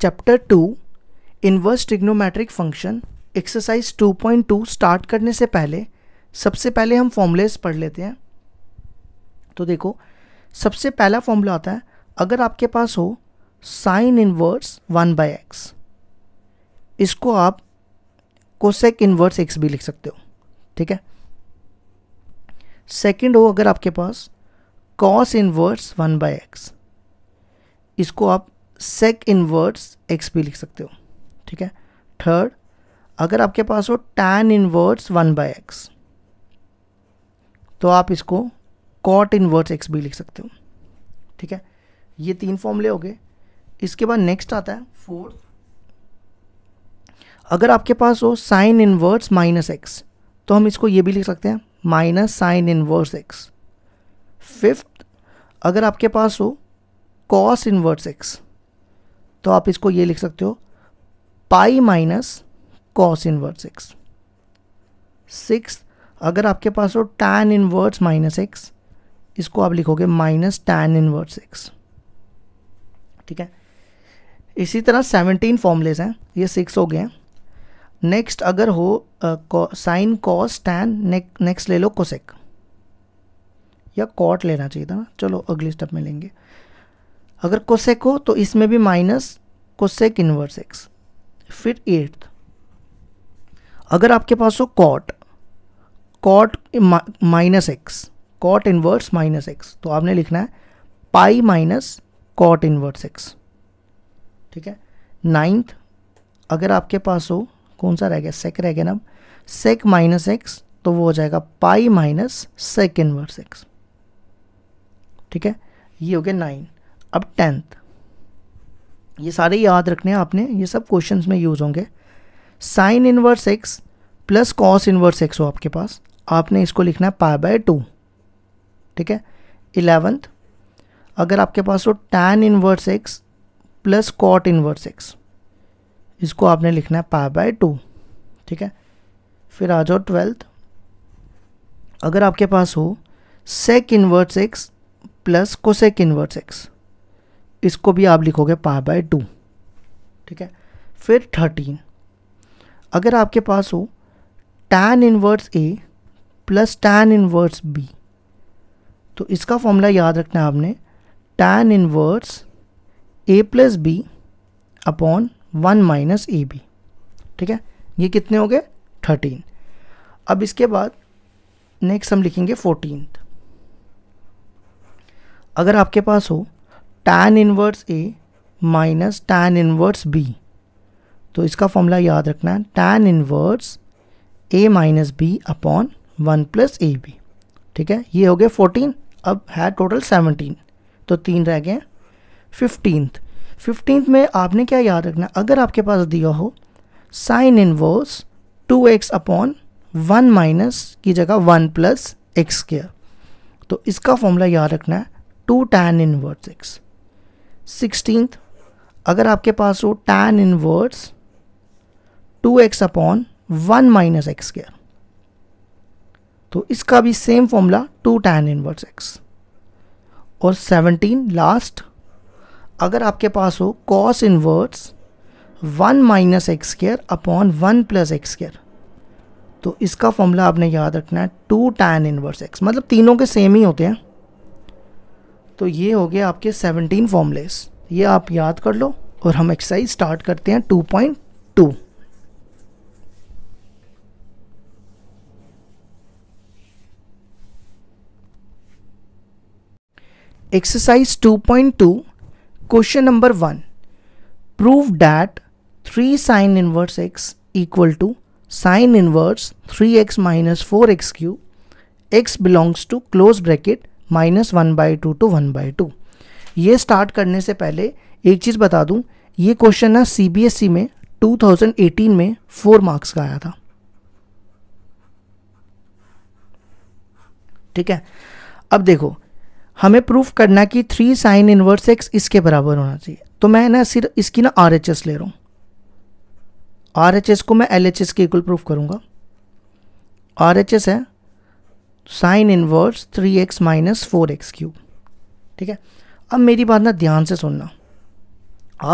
chapter two inverse trigonometric function exercise 2.2 start करने से पहले सबसे पहले हम फॉर्मूलेस पढ़ लेते हैं तो देखो सबसे पहला फॉर्मूला आता है अगर आपके पास हो sine inverse one by x इसको आप कोसेक इन्वर्स एक्स भी लिख सकते हो ठीक है सेकंड हो अगर आपके पास cos inverse one by x इसको आप सेक इन्वर्स एक्स भी लिख सकते हो ठीक है थर्ड अगर आपके पास हो tan inverse one by x तो आप इसको कॉट इन्वर्स एक्स भी लिख सकते हो ठीक है ये तीन फॉर्मूले हो गए इसके बाद नेक्स्ट आता है फोर्थ अगर आपके पास हो साइन इन्वर्स माइनस एक्स तो हम इसको ये भी लिख सकते हैं minus sine inverse x fifth अगर आपके पास हो कॉस इन्वर्स एक्स तो आप इसको ये लिख सकते हो pi minus cos inverse x six अगर आपके पास हो टैन इनवर्स माइनस एक्स इसको आप लिखोगे माइनस टैन इनवर्स एक्स ठीक है इसी तरह सेवनटीन फॉर्मलेस हैं ये सिक्स हो गए हैं नेक्स्ट अगर हो साइन कॉस टैन नेक्स्ट ले लो कोसेक या कॉट लेना चाहिए था ना चलो अगले स्टेप में लेंगे अगर कोसेक हो तो इसमें भी माइनस कोसेक इनवर्स एक्स फिर एट्थ अगर आपके पास हो cot cot minus x cot inverse minus x तो आपने लिखना है pi minus cot inverse x ठीक है नाइन्थ अगर आपके पास हो कौन सा रह गया सेक रह गया ना सेक माइनस एक्स तो वो हो जाएगा pi minus sec inverse x ठीक है ये हो गया नाइन अब टेंथ ये सारे याद रखने हैं आपने ये सब क्वेश्चंस में यूज़ होंगे sine inverse x plus cos inverse x हो आपके पास आपने इसको लिखना है पाई बाय टू ठीक है इलेवेंथ अगर आपके पास हो tan inverse x plus cot inverse x इसको आपने लिखना है पाई बाय टू ठीक है फिर आ जाओ ट्वेल्थ अगर आपके पास हो sec inverse x plus cosec inverse x इसको भी आप लिखोगे पाई बाय टू ठीक है फिर थर्टीन अगर आपके पास हो टैन इनवर्स ए प्लस टैन इनवर्स बी तो इसका फॉर्मूला याद रखना है आपने tan inverse A plus B upon one minus A B ठीक है ये कितने हो गए थर्टीन अब इसके बाद नेक्स्ट हम लिखेंगे फोर्टीन अगर आपके पास हो tan inverse A minus tan inverse B तो इसका फॉर्मूला याद रखना है tan inverse A minus B upon one plus A B ठीक है ये हो गए फोर्टीन अब है टोटल सेवनटीन तो तीन रह गए फिफ्टींथ फिफ्टींथ में आपने क्या याद रखना अगर आपके पास दिया हो sine inverse two x upon one minus की जगह वन प्लस एक्स स्क्र तो इसका फॉर्मूला याद रखना है two tan inverse x sixteen अगर आपके पास हो tan inverse two x upon one minus x square तो इसका भी same formula two tan inverse x और सेवनटीन लास्ट अगर आपके पास हो cos inverse one minus x square upon one plus x square तो इसका फॉर्मूला आपने याद रखना है टू टैन इनवर्स एक्स मतलब तीनों के सेम ही होते हैं तो ये हो गया आपके 17 फॉर्मलेस ये आप याद कर लो और हम एक्सरसाइज स्टार्ट करते हैं 2.2 exercise 2.2 question number one prove that three sine inverse x equal to sine inverse three x minus four x cube x belongs to close bracket minus one by two two one by two ये start करने से पहले एक चीज़ बता दूं ये question ना CBSE e में 2018 में फोर मार्क्स का आया था ठीक है अब देखो हमें प्रूफ करना कि थ्री साइन इनवर्स एक्स इसके बराबर होना चाहिए तो मैं ना सिर्फ इसकी ना आर एच एस ले रहा हूँ आर एच एस को मैं एल एच एस के इक्वल प्रूफ करूँगा आर एच एस है sine inverse three x minus four x cube ठीक है अब मेरी बात ना ध्यान से सुनना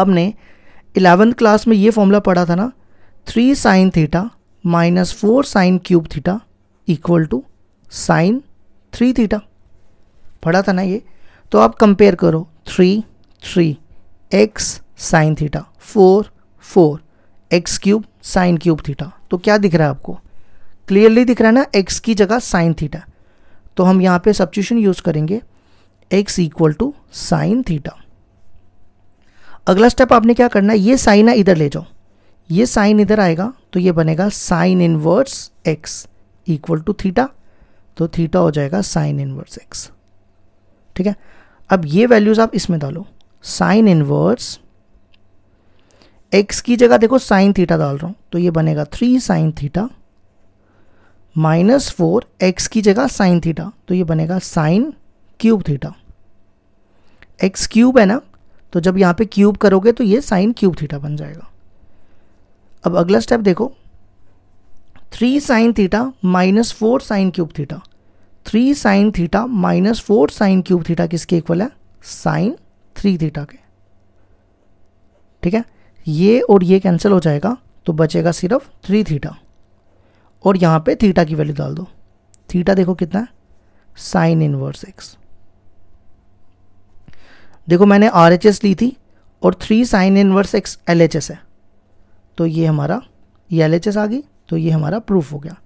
आपने इलेवेंथ क्लास में ये फॉर्मूला पढ़ा था ना three sine theta minus four sine cube theta equal to sine three theta पढ़ा था ना ये तो आप कंपेयर करो three three x sine theta four four x cube sine cube theta तो क्या दिख रहा है आपको क्लियरली दिख रहा है ना एक्स की जगह साइन थीटा तो हम यहाँ पे सब्सिट्यूशन यूज़ करेंगे x equal to sine theta अगला स्टेप आपने क्या करना है ये साइन है इधर ले जाओ ये साइन इधर आएगा तो ये बनेगा sine inverse x equal to theta तो थीटा हो जाएगा साइन इनवर्स एक्स ठीक है अब ये वैल्यूज़ आप इसमें डालो साइन इनवर्स एक्स की जगह देखो साइन थीटा डाल रहा हूँ तो ये बनेगा three sine theta minus four x की जगह साइन थीटा तो ये बनेगा sine cube theta x cube है ना तो जब यहाँ पे क्यूब करोगे तो ये साइन क्यूब थीटा बन जाएगा अब अगला स्टेप देखो three sine theta minus four sine cube theta three sine theta minus four sine cube theta किसके इक्वल है साइन थ्री थीटा के ठीक है ये और ये कैंसिल हो जाएगा तो बचेगा सिर्फ थ्री थीटा और यहाँ पे थीटा की वैल्यू डाल दो थीटा देखो कितना है साइन इनवर्स एक्स देखो मैंने आर एच एस ली थी और three sine inverse x L H S है तो ये हमारा ये एल एच एस आ गई तो ये हमारा प्रूफ हो गया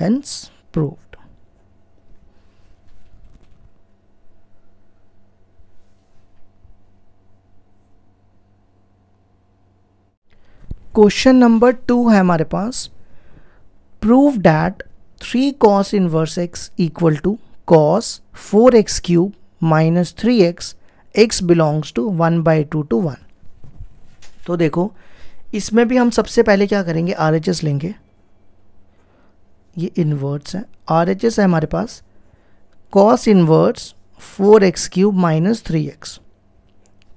hence proof question number two है हमारे पास prove that 3 cos inverse x equal to cos 4x cube minus 3x x belongs to 1 by 2 to 1 तो देखो इसमें भी हम सबसे पहले क्या करेंगे RHS लेंगे ये inverse है RHS है हमारे पास cos inverse 4x cube minus 3x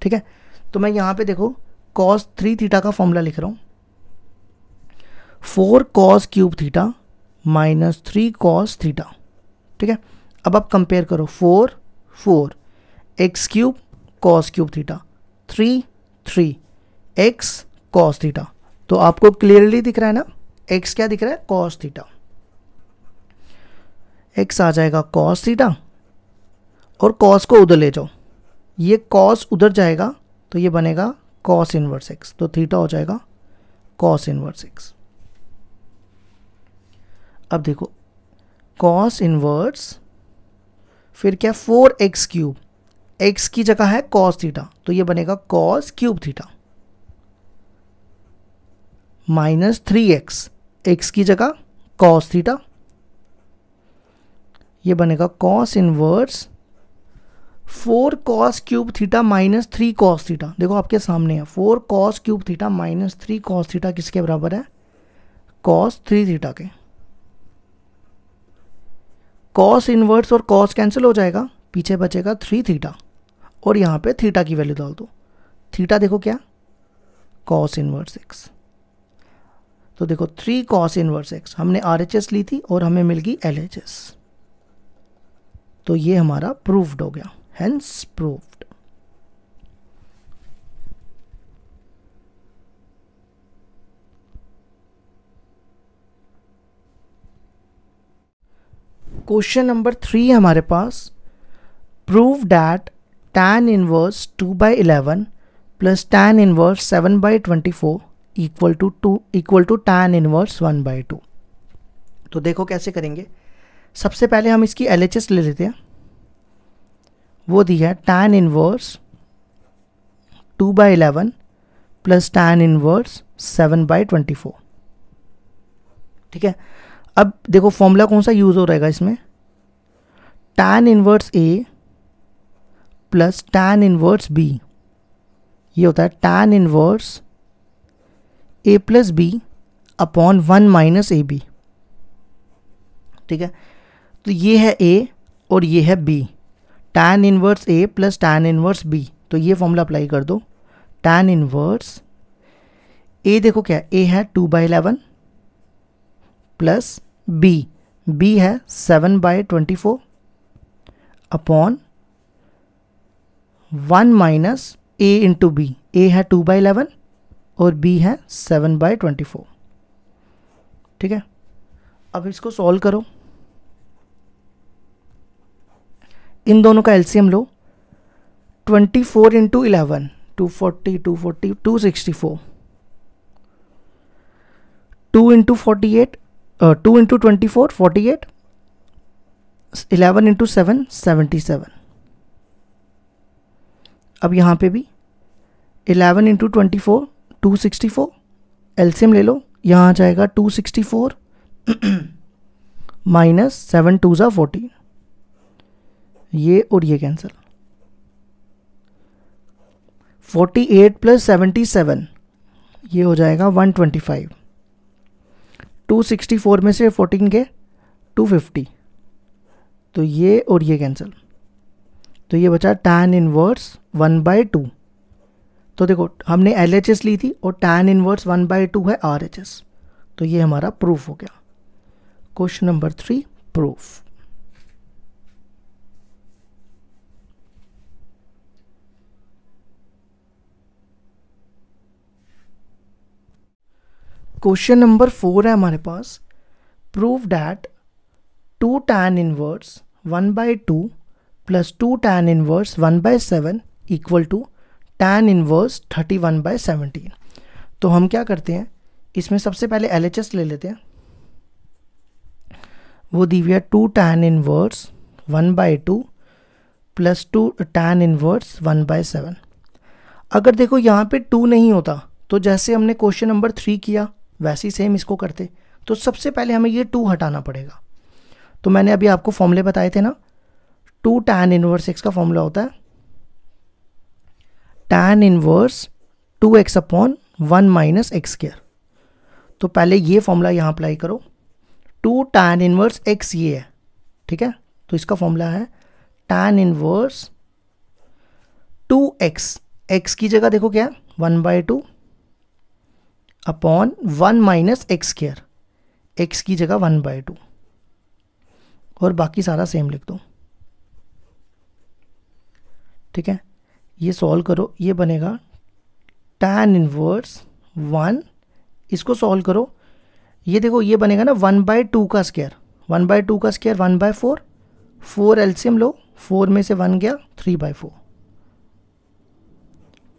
ठीक है तो मैं यहाँ पे देखो cos 3 theta का formula लिख रहा हूँ four cos cube theta minus three cos theta ठीक है अब आप कंपेयर करो four four x cube cos cube theta three three x cos theta तो आपको क्लियरली दिख रहा है ना एक्स क्या दिख रहा है कॉस थीटा एक्स आ जाएगा कॉस थीटा और कॉस को उधर ले जाओ ये कॉस उधर जाएगा तो ये बनेगा कॉस इनवर्स एक्स तो थीटा हो जाएगा कॉस इनवर्स एक्स अब देखो कॉस इनवर्स फिर क्या फोर एक्स क्यूब एक्स की जगह है कॉस थीटा तो ये बनेगा cos cube theta minus three x x की जगह कॉस थीटा ये बनेगा cos inverse four cos cube theta minus three cos theta देखो आपके सामने है four cos cube theta minus three cos theta किसके बराबर है कॉस थ्री थीटा के कॉस इन्वर्स और कॉस कैंसिल हो जाएगा पीछे बचेगा थ्री थीटा और यहाँ पे थीटा की वैल्यू डाल दो थीटा देखो क्या कॉस इन्वर्स एक्स तो देखो थ्री कॉस इन्वर्स एक्स हमने आर ली थी और हमें मिल गई एल तो ये हमारा प्रूफ्ड हो गया hence proofed question number three हमारे पास prove that tan inverse two by eleven plus tan inverse seven by twenty four equal to two equal to tan inverse one by two तो देखो कैसे करेंगे सबसे पहले हम इसकी एल ले लेते हैं वो दिया tan inverse two by eleven plus tan inverse seven by twenty four ठीक है अब देखो फॉर्मूला कौन सा यूज़ हो रहेगा इसमें टैन इनवर्स ए प्लस टैन इनवर्स बी ये होता है tan inverse A plus B upon one minus A B ठीक है तो ये है ए और ये है बी टैन इनवर्स ए प्लस टैन इनवर्स बी तो ये फॉर्मूला अप्लाई कर दो टैन इनवर्स ए देखो क्या ए है two by eleven plus B B है seven by twenty four upon one minus A into B ए है टू बाई इलेवन और बी है सेवन बाय ट्वेंटी फोर ठीक है अब इसको सॉल्व करो इन दोनों का एलसीएम लो twenty four into eleven two forty two forty two sixty four two into forty eight two into twenty four forty eight eleven into seven seventy seven अब यहाँ पे भी eleven into twenty four two sixty four LCM ले लो यहाँ आ जाएगा two sixty four minus seven two ज़ा फोर्टीन ये और ये cancel forty eight plus seventy seven ये हो जाएगा वन ट्वेंटी फाइव 264 में से 14 के 250 तो ये और ये कैंसिल तो ये बचा tan inverse one by two तो देखो हमने एल एच एस ली थी और tan inverse one by two है आर एच एस तो ये हमारा प्रूफ हो गया question number three proof question number four है हमारे पास prove that two tan inverse one by two plus two tan inverse one by seven equal to tan inverse thirty one by seventeen तो हम क्या करते हैं इसमें सबसे पहले एल एच ले लेते हैं वो दी हुई है two tan inverse one by two plus two tan inverse one by seven अगर देखो यहाँ पे टू नहीं होता तो जैसे हमने क्वेश्चन नंबर थ्री किया वैसे ही सेम इसको करते तो सबसे पहले हमें ये टू हटाना पड़ेगा तो मैंने अभी आपको फॉर्मूले बताए थे ना टू टैन इनवर्स एक्स का फॉर्मूला होता है tan inverse two x upon one minus x square तो पहले ये फॉर्मूला यहाँ अप्लाई करो टू टैन इनवर्स एक्स ये है ठीक है तो इसका फॉर्मूला है tan inverse two x x की जगह देखो क्या one by two upon one minus x square x की जगह वन बाय टू और बाकी सारा सेम लिख दो ठीक है ये सॉल्व करो ये बनेगा टैन इनवर्स वन इसको सॉल्व करो ये देखो ये बनेगा ना वन बाय टू का स्केयर वन बाय टू का स्केयर one by four four LCM लो फोर में से वन गया three by four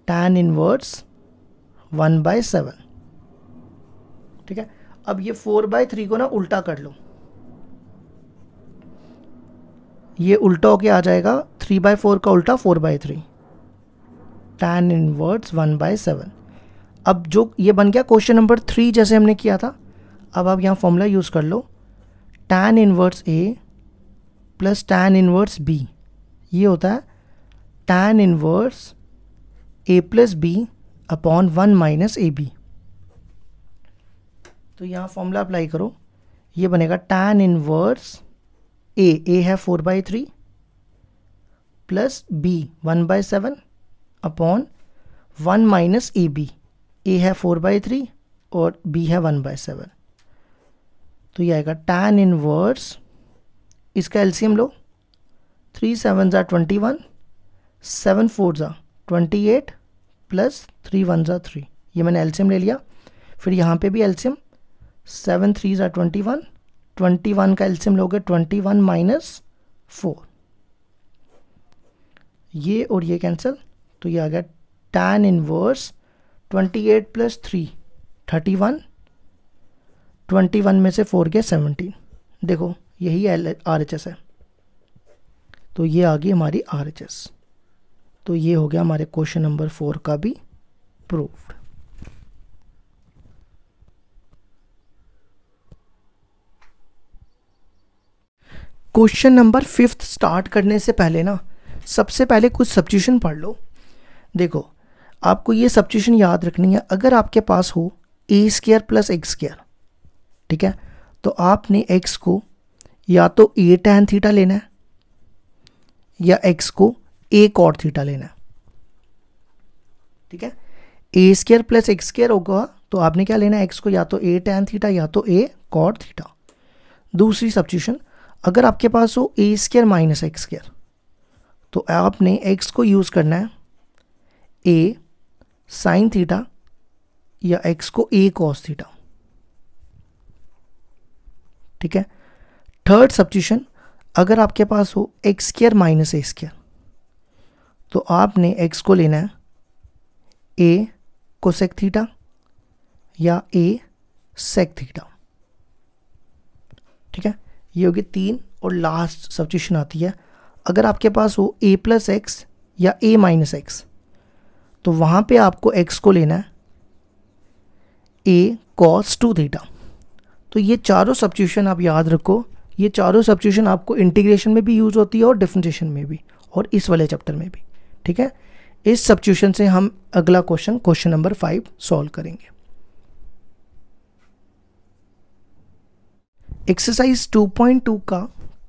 tan inverse one by seven ठीक है अब ये फोर बाय थ्री को ना उल्टा कर लो ये उल्टा होके आ जाएगा थ्री बाय फोर का उल्टा four by three in inverts one by seven अब जो ये बन गया क्वेश्चन नंबर थ्री जैसे हमने किया था अब आप यहाँ फॉर्मूला यूज़ कर लो tan inverse a plus tan inverse b ये होता है tan inverse a plus B upon one minus A b तो यहाँ फॉर्मूला अप्लाई करो ये बनेगा टैन इनवर्स ए ए है four by three plus b one by seven upon one minus A b ए है फोर बाई थ्री और B है one by seven तो ये आएगा टैन इनवर्स इसका एलसीएम लो थ्री सेवन ज़ा ट्वेंटी वन सेवन फोर ज़ा twenty eight plus three one ज़ा थ्री ये मैंने एलसीएम ले लिया फिर यहाँ पे भी एलसीएम सेवन थ्री ज़ा ट्वेंटी वन ट्वेंटी वन का एल्सियम लोगे ट्वेंटी वन माइनस फोर ये और ये कैंसिल तो ये आ गया tan inverse twenty eight plus three thirty one twenty one में से फोर गया सेवनटीन देखो यही एल आर एच एस है तो ये आ गई हमारी आर एच एस तो ये हो गया हमारे क्वेश्चन नंबर फोर का भी proof question number fifth start करने से पहले ना सबसे पहले कुछ सब्ट्यूशन पढ़ लो देखो आपको ये सब्ट्यूशन याद रखनी है अगर आपके पास हो a square plus x square ठीक है तो आपने एक्स को या तो ए टैन थीटा लेना है या एक्स को ए कॉट थीटा लेना है ठीक है a square plus x square होगा तो आपने क्या लेना है एक्स को या तो ए टैन थीटा या तो ए कॉट थीटा दूसरी सब्ट्यूशन अगर आपके पास हो a square minus x square तो आपने एक्स को यूज़ करना है ए साइन थीटा या एक्स को ए कॉस थीटा ठीक है थर्ड सब्स्टिट्यूशन अगर आपके पास हो x square minus a square तो आपने एक्स को लेना है ए कोसेक थीटा या ए सेक थीटा ठीक है ये होगी तीन और लास्ट सब्सिशन आती है अगर आपके पास हो ए प्लस एक्स या ए माइनस एक्स तो वहाँ पे आपको एक्स को लेना है ए कॉस टू थीटा तो ये चारों सब्सिट्यूशन आप याद रखो ये चारों सब्सिट्यूशन आपको इंटीग्रेशन में भी यूज़ होती है और डिफ्रेंशिएशन में भी और इस वाले चैप्टर में भी ठीक है इस सब्सिट्यूशन से हम अगला question question number five solve करेंगे एक्सरसाइज 2.2 का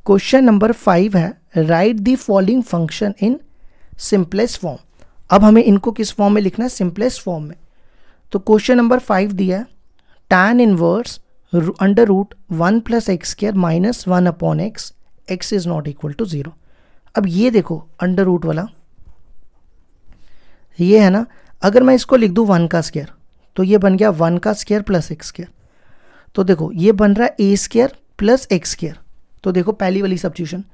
क्वेश्चन नंबर फाइव है write the following function in simplest form अब हमें इनको किस फॉर्म में लिखना है सिंपलेस्ट फॉर्म में तो क्वेश्चन नंबर फाइव दिया है tan inverse under root one plus x square minus one upon x x is not equal to zero अब ये देखो अंडर रूट वाला ये है ना अगर मैं इसको लिख दूँ वन का स्केयर तो ये बन गया वन का स्केयर प्लस एक्स स्केयर तो देखो ये बन रहा है a square plus x square तो देखो पहली वाली substitution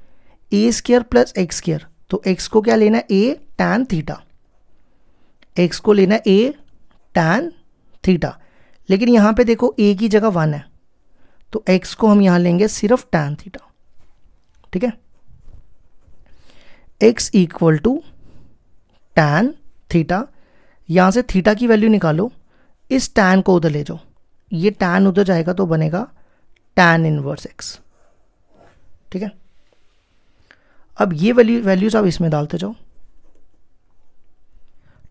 a square plus x square तो एक्स को क्या लेना है ए टैन थीटा एक्स को लेना ए टैन थीटा लेकिन यहां पे देखो ए की जगह वन है तो एक्स को हम यहां लेंगे सिर्फ टैन थीटा ठीक है x equal to tan theta यहां से थीटा की वैल्यू निकालो इस टैन को उधर ले जाओ ये टैन उधर जाएगा तो बनेगा टैन इनवर्स एक्स ठीक है अब ये वैल्यू वैल्यूज आप इसमें डालते जाओ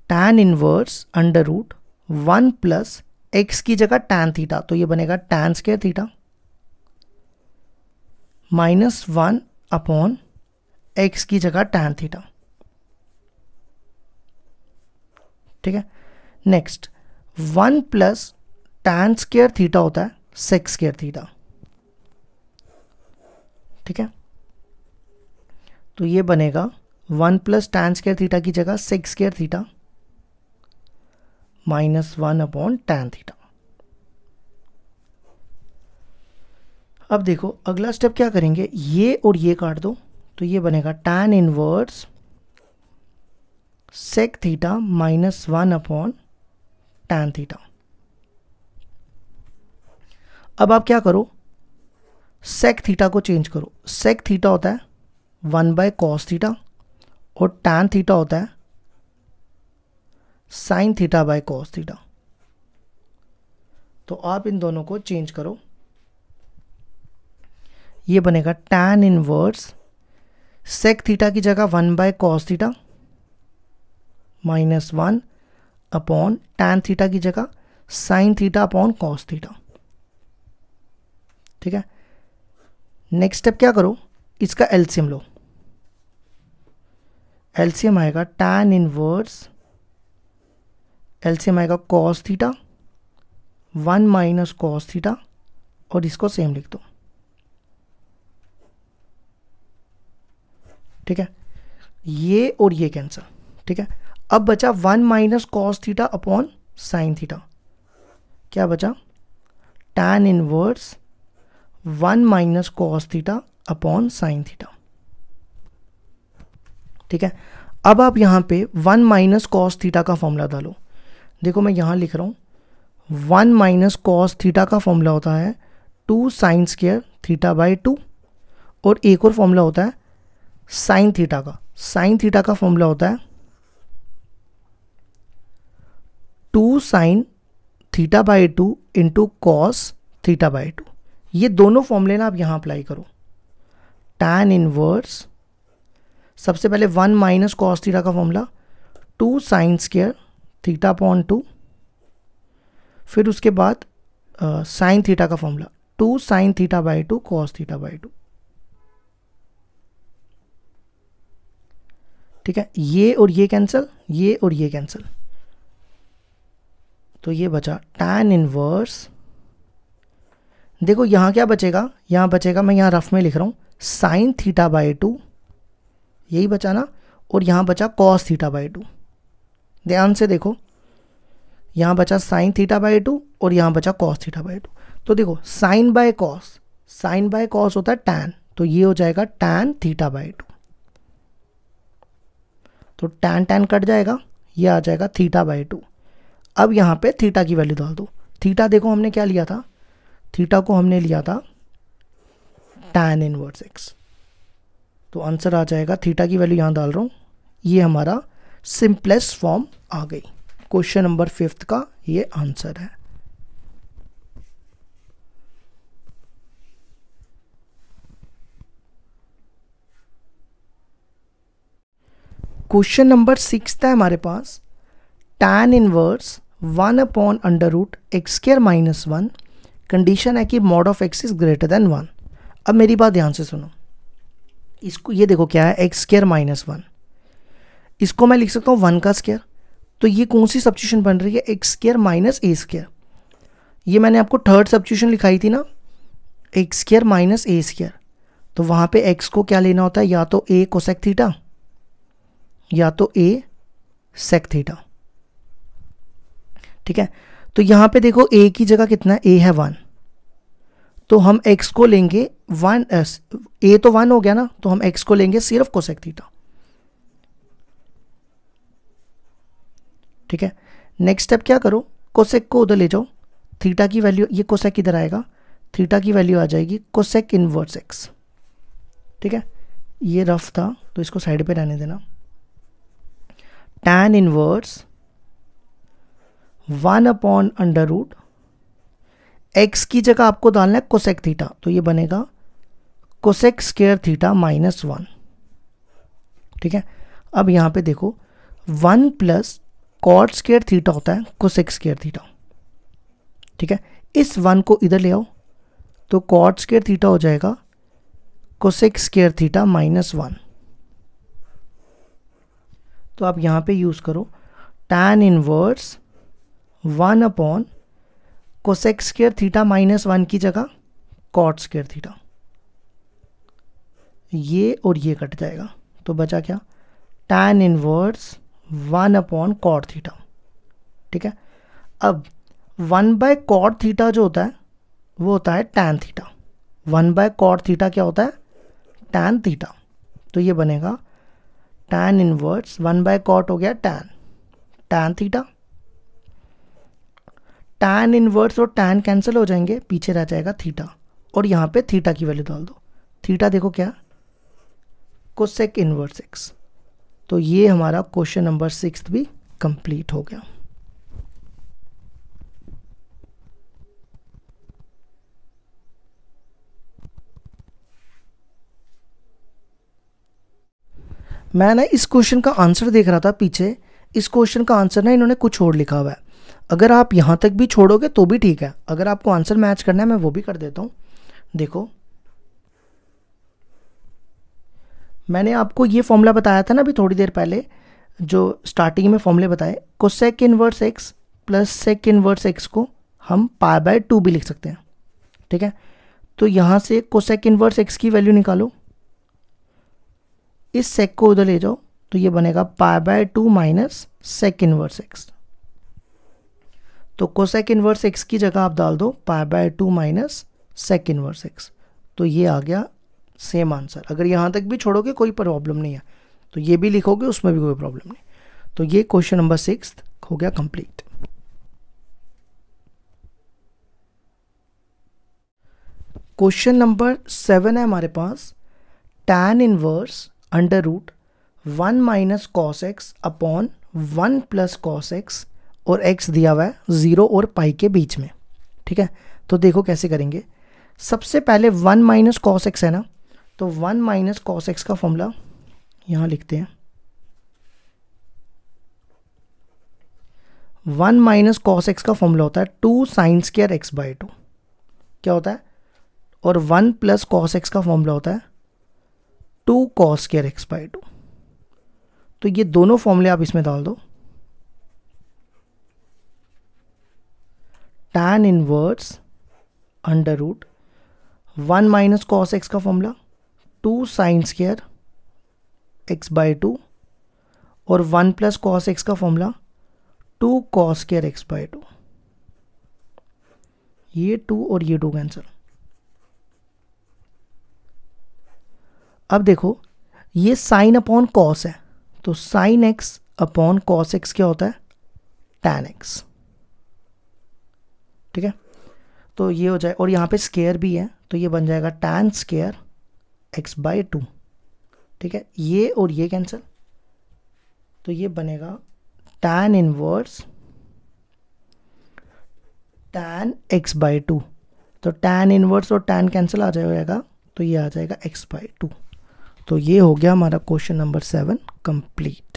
tan inverse under root one plus x की जगह टैन थीटा तो ये बनेगा tan square theta minus one upon x की जगह टैन थीटा ठीक है next one plus tan square theta होता है सेक्स स्केयर थीटा ठीक है तो ये बनेगा one plus tan square theta की जगह sec square theta minus one upon tan theta अब देखो अगला स्टेप क्या करेंगे ये और ये काट दो तो ये बनेगा tan inverse sec theta minus one upon tan theta अब आप क्या करो सेक थीटा को चेंज करो सेक थीटा होता है वन बाय कॉस थीटा और टैन थीटा होता है sine theta by cos theta तो आप इन दोनों को चेंज करो ये बनेगा टैन इनवर्स सेक थीटा की जगह one by cos theta minus one upon tan theta की जगह sine theta upon cos theta ठीक है नेक्स्ट स्टेप क्या करो इसका एल्सियम लो एल्सियम आएगा टैन इनवर्स एल्सियम आएगा cos theta one minus cos theta और इसको सेम लिख दो ठीक है ये और ये कैंसर ठीक है अब बचा one minus cos theta upon sine theta क्या बचा tan inverse one minus cos theta upon sine theta ठीक है अब आप यहां पे वन माइनस कॉस थीटा का फॉर्मूला डालो देखो मैं यहां लिख रहा हूं वन माइनस कॉस थीटा का फॉर्मूला होता है two sine square theta by two और एक और फॉर्मूला होता है साइन थीटा का साइन थीटा का फॉर्मूला होता है two sine theta by two into cos theta by two ये दोनों फॉर्मूले ना आप यहां अप्लाई करो टैन इनवर्स सबसे पहले वन माइनस कॉस थीटा का formula two sine square theta upon two फिर उसके बाद साइन uh, थीटा का formula two sine theta by two cos theta by two ठीक है ये और ये कैंसिल ये और ये कैंसिल तो ये बचा टैन इनवर्स देखो यहाँ क्या बचेगा यहाँ बचेगा मैं यहाँ रफ में लिख रहा हूँ साइन थीटा बाय टू यही बचा ना और यहाँ बचा कॉस थीटा बाय टू ध्यान से देखो यहाँ बचा साइन थीटा बाय टू और यहाँ बचा कॉस थीटा बाई टू तो देखो sine by cos sine by cos होता है टैन तो ये हो जाएगा टैन थीटा बाय टू तो टैन टैन कट जाएगा ये आ जाएगा थीटा बाय टू अब यहाँ पे थीटा की वैल्यू डाल दो थीटा देखो हमने क्या लिया था थीटा को हमने लिया था टैन इनवर्स एक्स तो आंसर आ जाएगा थीटा की वैल्यू यहाँ डाल रहा हूँ ये हमारा सिंपलेस्ट फॉर्म आ गई क्वेश्चन नंबर फिफ्थ का ये आंसर है क्वेश्चन नंबर सिक्स है हमारे पास tan inverse one upon under root x square minus one condition है कि mod of x is greater than one अब मेरी बात ध्यान से सुनो इसको ये देखो क्या है एक्स स्केयर माइनस वन इसको मैं लिख सकता हूँ वन का स्केयर तो ये कौन सी सब्सिट्यूशन बन रही है x square minus a square ये मैंने आपको थर्ड सब्सिट्यूशन लिखाई थी ना x square minus a square तो वहाँ पे एक्स को क्या लेना होता है या तो ए कोसेक थीटा या तो ए सेक थीटा ठीक है तो यहाँ पे देखो ए की जगह कितना ए है वन तो हम एक्स को लेंगे वन ए तो वन हो गया ना तो हम एक्स को लेंगे सिर्फ कोसेक थीटा ठीक है नेक्स्ट स्टेप क्या करो कोसेक को उधर ले जाओ थीटा की वैल्यू ये कोसेक इधर आएगा थीटा की वैल्यू आ जाएगी कोसेक इनवर्स एक्स ठीक है ये रफ था तो इसको साइड पे रहने देना tan inverse one upon under root x की जगह आपको डालना है कोसेक थीटा तो ये बनेगा cosec square theta minus one ठीक है अब यहाँ पे देखो one plus cot square theta होता है कोसेक स्केयर थीटा ठीक है इस वन को इधर ले आओ तो कॉट स्केयर थीटा हो जाएगा cosec square theta minus one तो आप यहाँ पे यूज़ करो tan inverse one upon cosec square theta minus one की जगह कॉट स्केयर थीटा ये और ये कट जाएगा तो बचा क्या tan inverse one upon cot theta ठीक है अब वन बाय कॉट थीटा जो होता है वो होता है tan theta one by cot theta क्या होता है टैन थीटा तो ये बनेगा tan inverse one by cot हो गया tan tan theta tan inverse और टैन कैंसिल हो जाएंगे पीछे रह जाएगा थीटा और यहाँ पे थीटा की वैल्यू डाल दो थीटा देखो क्या कोसेक इनवर्स एक्स तो ये हमारा क्वेश्चन नंबर सिक्स भी कंप्लीट हो गया मैं ना इस क्वेश्चन का आंसर देख रहा था पीछे इस क्वेश्चन का आंसर ना इन्होंने कुछ और लिखा हुआ है अगर आप यहाँ तक भी छोड़ोगे तो भी ठीक है अगर आपको आंसर मैच करना है मैं वो भी कर देता हूँ देखो मैंने आपको ये फॉर्मूला बताया था ना अभी थोड़ी देर पहले जो स्टार्टिंग में फॉर्मूले बताए cosec inverse x plus sec inverse x को हम पाए बाय टू भी लिख सकते हैं ठीक है तो यहाँ से कोसेक इनवर्स एक्स की वैल्यू निकालो इस सेक को उधर ले जाओ तो ये बनेगा pi by two minus sec inverse x तो कोसेक इनवर्स एक्स की जगह आप डाल दो pi by two minus sec inverse x तो ये आ गया सेम आंसर अगर यहाँ तक भी छोड़ोगे कोई प्रॉब्लम नहीं है तो ये भी लिखोगे उसमें भी कोई प्रॉब्लम नहीं तो ये क्वेश्चन नंबर सिक्स हो गया कंप्लीट क्वेश्चन नंबर सेवन है हमारे पास tan inverse under root one minus cos x upon one plus cos x और एक्स दिया हुआ है ज़ीरो और पाई के बीच में ठीक है तो देखो कैसे करेंगे सबसे पहले वन माइनस कॉस एक्स है ना तो वन माइनस कॉस एक्स का फॉर्मूला यहाँ लिखते हैं वन माइनस कॉस एक्स का फॉर्मूला होता है two sine square x by two क्या होता है और वन प्लस कॉस एक्स का फॉर्मूला होता है two cos square x by two तो ये दोनों फॉर्मूले आप इसमें डाल दो tan inverse under root one minus cos x का formula two sine square x by two और वन प्लस कॉस एक्स का formula two cos square x by two ये टू और ये टू कैंसिल अब देखो ये साइन अपॉन कॉस है तो sine x upon cos x क्या होता है टैन एक्स ठीक है तो ये हो जाए और यहाँ पे स्केयर भी है तो ये बन जाएगा tan square x by two ठीक है ये और ये कैंसिल तो ये बनेगा tan inverse tan x by two तो टैन इनवर्स और टैन कैंसिल आ जाएगा तो ये आ जाएगा एक्स बाय टू तो ये हो गया हमारा question number seven complete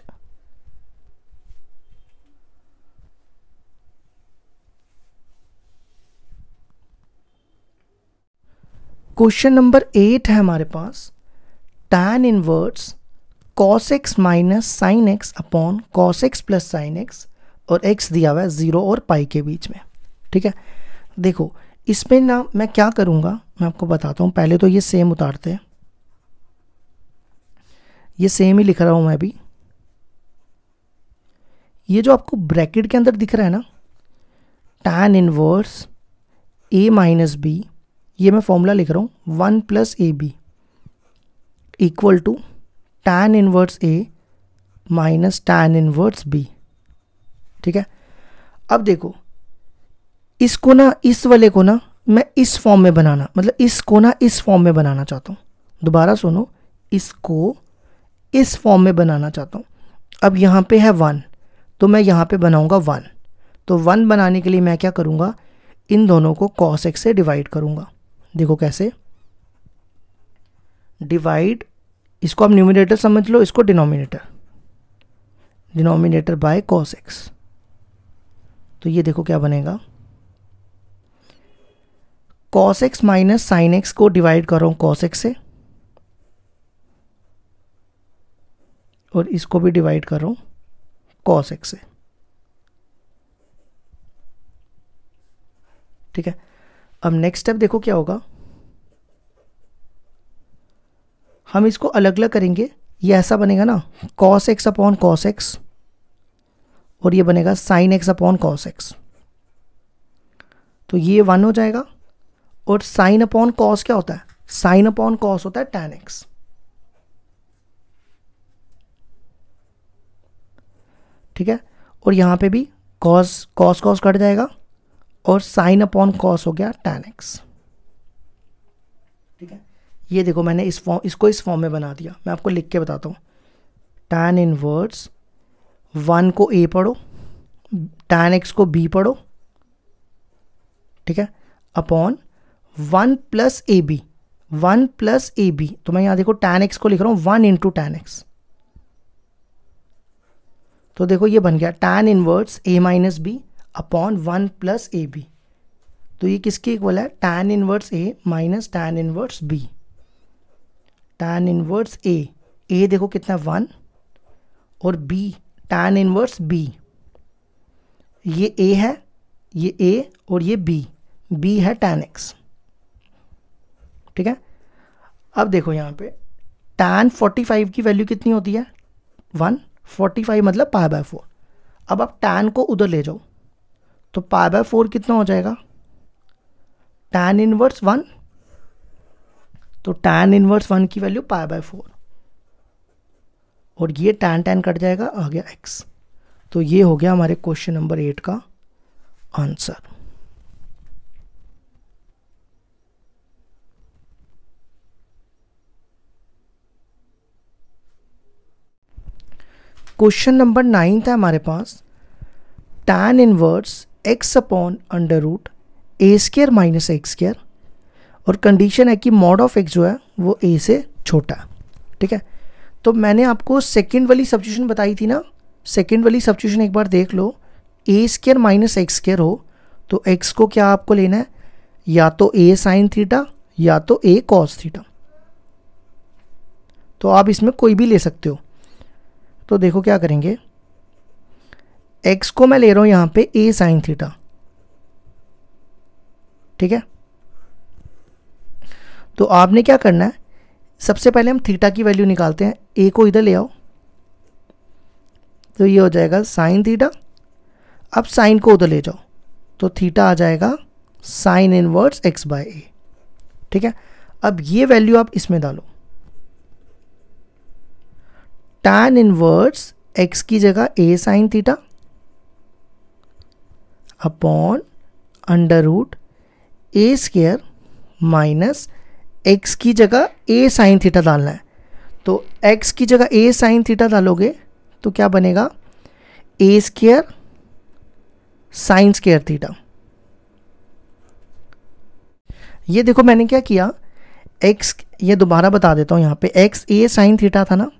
question number eight है हमारे पास tan inverse cos x minus sine x upon cos x plus sine x और एक्स दिया हुआ है ज़ीरो और पाई के बीच में ठीक है देखो इसमें ना मैं क्या करूँगा मैं आपको बताता हूँ पहले तो ये सेम उतारते हैं ये सेम ही लिख रहा हूँ मैं अभी ये जो आपको ब्रैकेट के अंदर दिख रहा है ना tan inverse a minus b ये मैं फॉर्मूला लिख रहा हूँ one plus A b equal to tan inverse a minus tan inverse b ठीक है अब देखो इसको ना इस वाले को ना मैं इस फॉर्म में बनाना मतलब इसको ना इस फॉर्म में बनाना चाहता हूँ दोबारा सुनो इसको इस फॉर्म में बनाना चाहता हूँ अब यहाँ पे है वन तो मैं यहाँ पे बनाऊँगा वन तो वन बनाने के लिए मैं क्या करूँगा इन दोनों को कॉस एक्स से डिवाइड करूँगा देखो कैसे डिवाइड इसको आप न्यूमिनेटर समझ लो इसको denominator denominator by cos x तो ये देखो क्या बनेगा cos x minus sine x को डिवाइड कर रहा कॉस एक्स से और इसको भी डिवाइड कर रहा कॉस एक्स से ठीक है अब नेक्स्ट स्टेप देखो क्या होगा हम इसको अलग अलग करेंगे ये ऐसा बनेगा ना cos x upon cos x और ये बनेगा sine x upon cos x तो ये वन हो जाएगा और साइन अपॉन कॉस क्या होता है साइन अपॉन कॉस होता है टेन एक्स ठीक है और यहां पे भी कॉस कॉस कॉस कट जाएगा और साइन अपॉन कॉस हो गया टेन एक्स ठीक है ये देखो मैंने इस फॉर्म इसको इस फॉर्म में बना दिया मैं आपको लिख के बताता हूँ टेन वर्ड्स वन को ए पढ़ो टेन एक्स को बी पढ़ो ठीक है अपॉन वन प्लस ए बी वन प्लस ए बी तो मैं यहाँ देखो टेन एक्स को लिख रहा हूँ वन इंटू टेन एक्स तो देखो ये बन गया tan inverse a minus B upon one plus A b तो ये किसके इक्वल है tan inverse a minus tan inverse b tan inverse a a देखो कितना वन और बी टैन इनवर्स बी ये ए है ये ए और ये बी बी है टैन एक्स ठीक है अब देखो यहाँ पे टैन फोर्टी फाइव की वैल्यू कितनी होती है वन फोर्टी फाइव मतलब पाई बाय फोर अब आप टैन को उधर ले जाओ तो पाई बाय फोर कितना हो जाएगा टैन इनवर्स वन तो टैन इनवर्स वन की वैल्यू पाई बाय फोर और ये टैन टैन कट जाएगा आ गया एक्स तो ये हो गया हमारे क्वेश्चन नंबर एट का आंसर क्वेश्चन नंबर नाइन्थ है हमारे पास tan inverse x upon under root a square minus x square और कंडीशन है कि मॉड ऑफ एक्स जो है वो ए से छोटा ठीक है तो मैंने आपको सेकेंड वाली सब्सिट्यूशन बताई थी ना सेकेंड वाली सब्सिट्यूशन एक बार देख लो a square minus x square हो तो एक्स को क्या आपको लेना है या तो ए साइन थीटा या तो ए कॉस थीटा तो आप इसमें कोई भी ले सकते हो तो देखो क्या करेंगे एक्स को मैं ले रहा हूँ यहाँ पे ए साइन थीटा ठीक है तो आपने क्या करना है सबसे पहले हम थीटा की वैल्यू निकालते हैं ए को इधर ले आओ तो ये हो जाएगा साइन थीटा अब साइन को उधर ले जाओ तो थीटा आ जाएगा sine inverse x by a ठीक है अब ये वैल्यू आप इसमें डालो टैन इनवर्स एक्स की जगह a sine theta upon under root a square minus x की जगह ए साइन थीटा डालना है तो एक्स की जगह ए साइन थीटा डालोगे तो क्या बनेगा a square sine square theta ये देखो मैंने क्या किया एक्स ये दोबारा बता देता हूँ यहाँ पे एक्स ए साइन थीटा था ना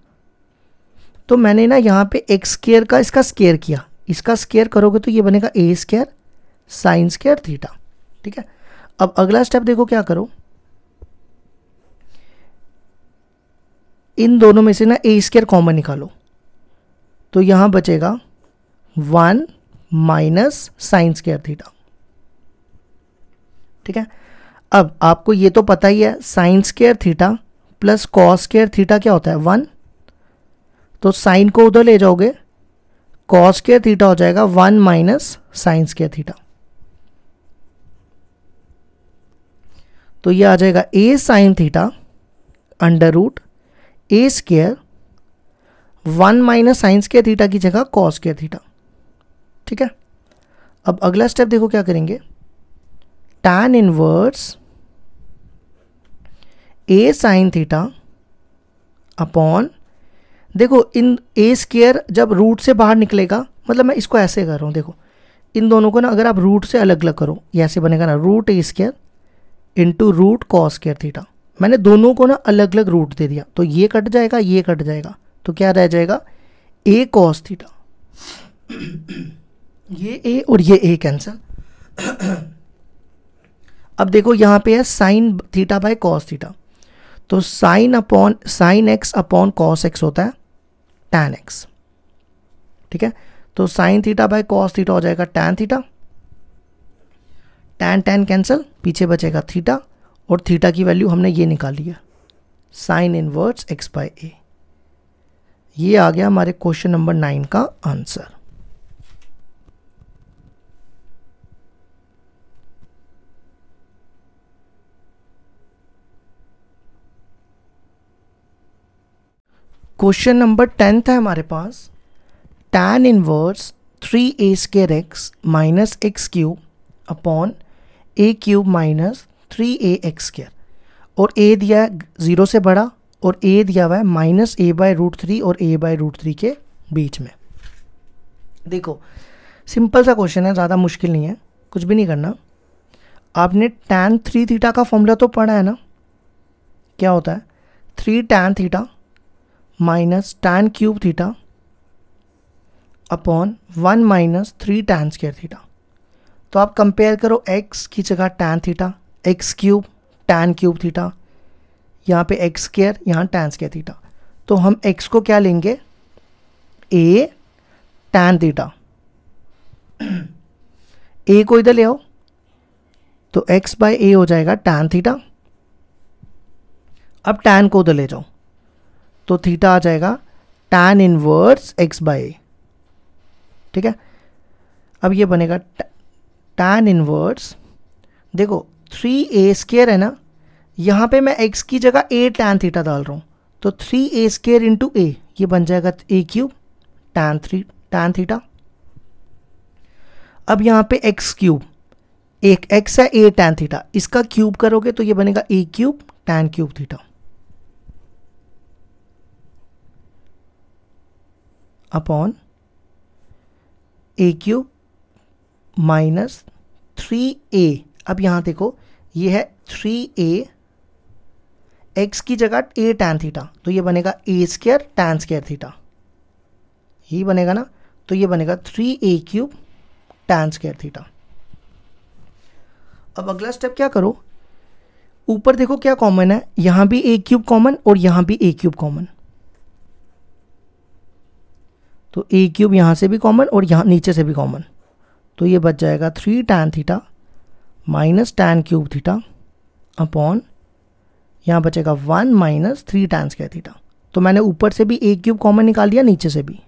तो मैंने ना यहाँ पे एक्स स्केयर का इसका स्केयर किया इसका स्केयर करोगे तो ये बनेगा a square sine square theta ठीक है अब अगला स्टेप देखो क्या करो इन दोनों में से ना ए स्केयर कॉमन निकालो तो यहां बचेगा one minus sine square theta ठीक है अब आपको ये तो पता ही है sine square theta plus cos square theta क्या होता है वन तो साइन को उधर ले जाओगे कॉस केयर थीटा हो जाएगा one minus sine square theta तो ये आ जाएगा a sine theta under root a square one minus sine के थीटा की जगह कॉस के थीटा ठीक है अब अगला स्टेप देखो क्या करेंगे tan inverse a sine theta upon देखो इन ए स्केयर जब रूट से बाहर निकलेगा मतलब मैं इसको ऐसे कर रहा हूँ देखो इन दोनों को ना अगर आप रूट से अलग अलग करो ये ऐसे बनेगा ना root a square into root cos square theta मैंने दोनों को ना अलग अलग रूट दे दिया तो ये कट जाएगा ये कट जाएगा तो क्या रह जाएगा ए कॉस थीटा ये ए और ये ए कैंसिल अब देखो यहाँ पे है sine theta by cos theta तो sine upon sine x upon cos x होता है टैन एक्स ठीक है तो sine theta by cos theta हो जाएगा tan theta tan tan cancel पीछे बचेगा थीटा और थीटा की वैल्यू हमने ये निकाल लिया sine inverse x by a ये आ गया हमारे क्वेश्चन नंबर नाइन का आंसर क्वेश्चन नंबर टेंथ है हमारे पास tan inverse three a square x minus x cube upon a cube minus three a x square और ए दिया है ज़ीरो से बड़ा और ए दिया हुआ है minus a by root three और ए बाय रूट थ्री के बीच में देखो सिंपल सा क्वेश्चन है ज़्यादा मुश्किल नहीं है कुछ भी नहीं करना आपने टैन थ्री थीटा का फॉर्मूला तो पढ़ा है ना क्या होता है three tan theta minus tan cube theta upon one minus three tan square theta तो आप कंपेयर करो एक्स की जगह tan theta x cube tan cube theta यहाँ पे एक्स स्केयर यहाँ टैन स्केयर थीटा तो हम एक्स को क्या लेंगे ए टैन थीटा ए को इधर ले आओ तो एक्स बाय ए हो जाएगा टैन थीटा अब टैन को उधर ले जाओ तो थीटा आ जाएगा tan inverse x by a ठीक है अब ये बनेगा टैन इनवर्स देखो थ्री ए स्केयर है ना यहाँ पे मैं एक्स की जगह ए टैन थीटा डाल रहा हूँ तो three a square into a ये बन जाएगा a cube tan three tan theta अब यहाँ पे एक्स क्यूब एक एक्स है ए टैन थीटा इसका क्यूब करोगे तो ये बनेगा a cube tan cube theta upon a cube minus three a अब यहाँ देखो ये है थ्री ए एक्स की जगह ए टैन थीटा तो ये बनेगा a square tan square theta यही बनेगा ना तो ये बनेगा three a cube tan square theta अब अगला स्टेप क्या करो ऊपर देखो क्या कॉमन है यहां भी ए क्यूब कॉमन और यहां भी ए क्यूब कॉमन तो ए क्यूब यहां से भी कॉमन और यहां नीचे से भी कॉमन तो ये बच जाएगा three tan theta minus tan cube theta upon यहाँ बचेगा one minus three tan square theta तो मैंने ऊपर से भी एक क्यूब कॉमन निकाल दिया नीचे से भी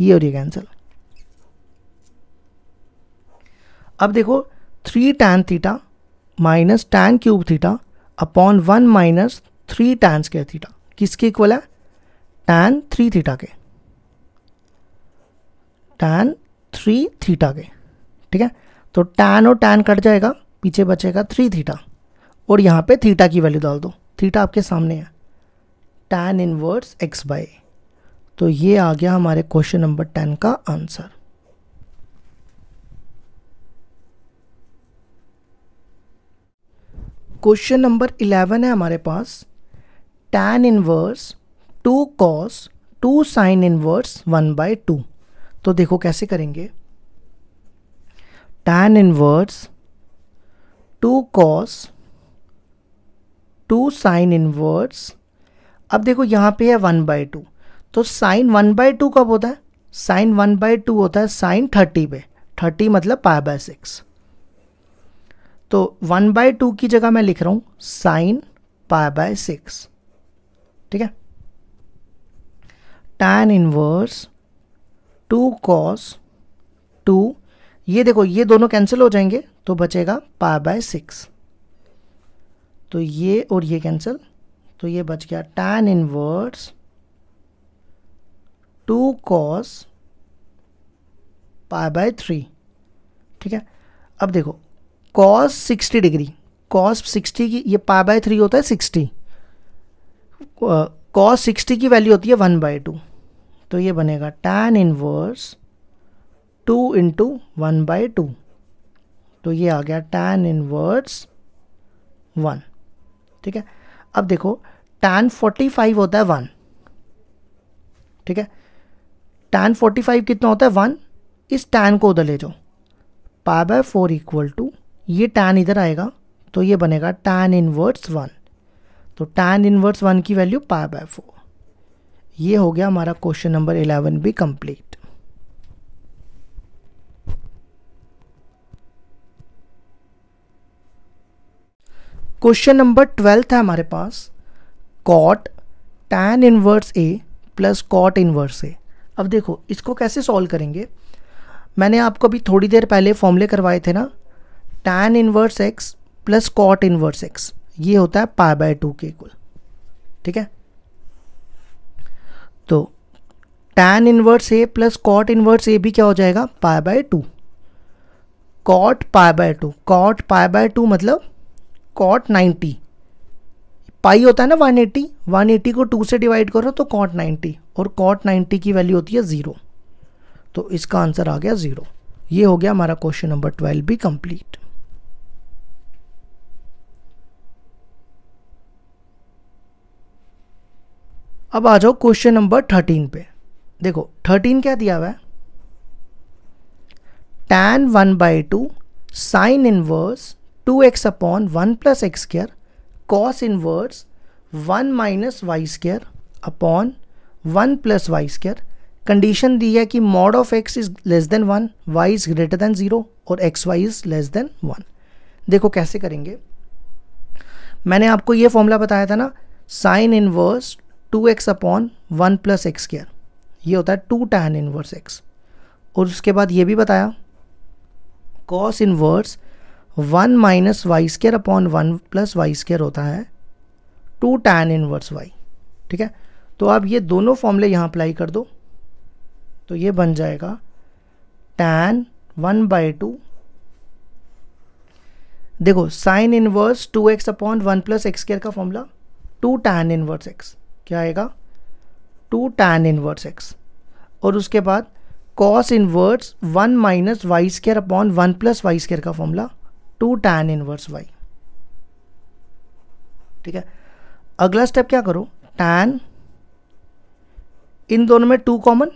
ये हो रही कैंसिल अब देखो three tan theta minus tan cube theta upon one minus three tan square theta किसके इक्वल है टैन थ्री थीटा के टैन थ्री थीटा के ठीक है तो टैन और टैन कट जाएगा पीछे बचेगा थ्री थीटा और यहाँ पे थीटा की वैल्यू डाल दो थीटा आपके सामने है टैन इनवर्स एक्स बाई तो ये आ गया हमारे क्वेश्चन नंबर टेन का आंसर क्वेश्चन नंबर इलेवन है हमारे पास tan inverse two cos two sine inverse one by two तो देखो कैसे करेंगे tan inverse two cos two sine inverse अब देखो यहाँ पे है वन बाई टू तो साइन वन बाई टू कब होता है साइन वन बाई टू होता है साइन थर्टी पे थर्टी मतलब पाए बाय सिक्स तो वन बाय टू की जगह मैं लिख रहा हूँ साइन पाए बाय सिक्स ठीक है tan inverse two cos two ये देखो ये दोनों कैंसिल हो जाएंगे तो बचेगा पाई बाय सिक्स तो ये और ये कैंसिल तो ये बच गया tan inverse two cos pi by three ठीक है अब देखो cos sixty degree cos sixty की ये पाई बाय थ्री होता है सिक्सटी कॉस सिक्सटी की वैल्यू होती है वन बाय टू तो ये बनेगा tan inverse two into one by two तो ये आ गया टैन इनवर्स वन ठीक है अब देखो टैन फोर्टी फाइव होता है वन ठीक है टैन फोर्टी फाइव कितना होता है वन इस टैन को उधर ले जाओ pi by four equal to ये टैन इधर आएगा तो ये बनेगा टैन इनवर्स वन तो टैन इनवर्स वन की वैल्यू पा बाय फोर ये हो गया हमारा क्वेश्चन नंबर इलेवन भी कंप्लीट क्वेश्चन नंबर ट्वेल्थ है हमारे पास cot tan inverse A plus cot inverse a अब देखो इसको कैसे सॉल्व करेंगे मैंने आपको अभी थोड़ी देर पहले फॉर्मूले करवाए थे ना tan inverse x plus cot inverse x ये होता है पाई बाय टू के इक्वल ठीक है तो tan inverse a plus cot inverse a भी क्या हो जाएगा pi by two cot pi by two cot pi by two मतलब कॉट नाइन्टी पाई होता है ना 180 180 को 2 से डिवाइड करो तो कॉट 90 और कॉट 90 की वैल्यू होती है ज़ीरो तो इसका आंसर आ गया ज़ीरो ये हो गया हमारा क्वेश्चन नंबर ट्वेल्व भी कंप्लीट अब आ जाओ क्वेश्चन नंबर थर्टीन पे देखो थर्टीन क्या दिया हुआ है tan one by two sine inverse two x upon one plus x square cos inverse one minus y square upon one plus y square condition दी है कि mod of x is less than one y is greater than zero और x y is less than one देखो कैसे करेंगे मैंने आपको ये फॉर्मूला बताया था ना sine inverse two x upon one plus x square ये होता है टू टैन इनवर्स एक्स और उसके बाद ये भी बताया cos inverse one minus y square upon one plus y square होता है टू टैन इनवर्स वाई ठीक है तो आप ये दोनों फॉर्मूले यहाँ अप्लाई कर दो तो ये बन जाएगा टैन वन बाई टू देखो sine inverse two x upon one plus x square का formula two tan inverse x क्या आएगा टू टैन इनवर्स एक्स और उसके बाद cos inverse one minus y square upon one plus y square का formula two tan inverse y ठीक है अगला स्टेप क्या करो टैन इन दोनों में टू कॉमन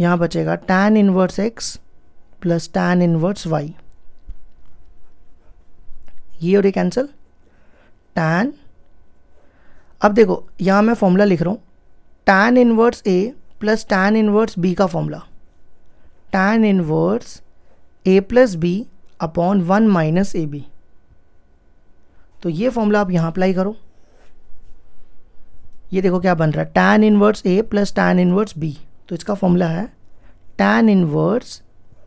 यहां बचेगा tan inverse x plus tan inverse y ये और ये कैंसिल टैन अब देखो यहाँ मैं फॉर्मूला लिख रहा हूँ tan inverse a plus tan inverse b का formula tan inverse a plus B upon one minus A b तो ये फॉर्मूला आप यहाँ अप्लाई करो ये देखो क्या बन रहा है tan inverse a plus tan inverse B तो इसका फॉर्मूला है टैन इन्वर्स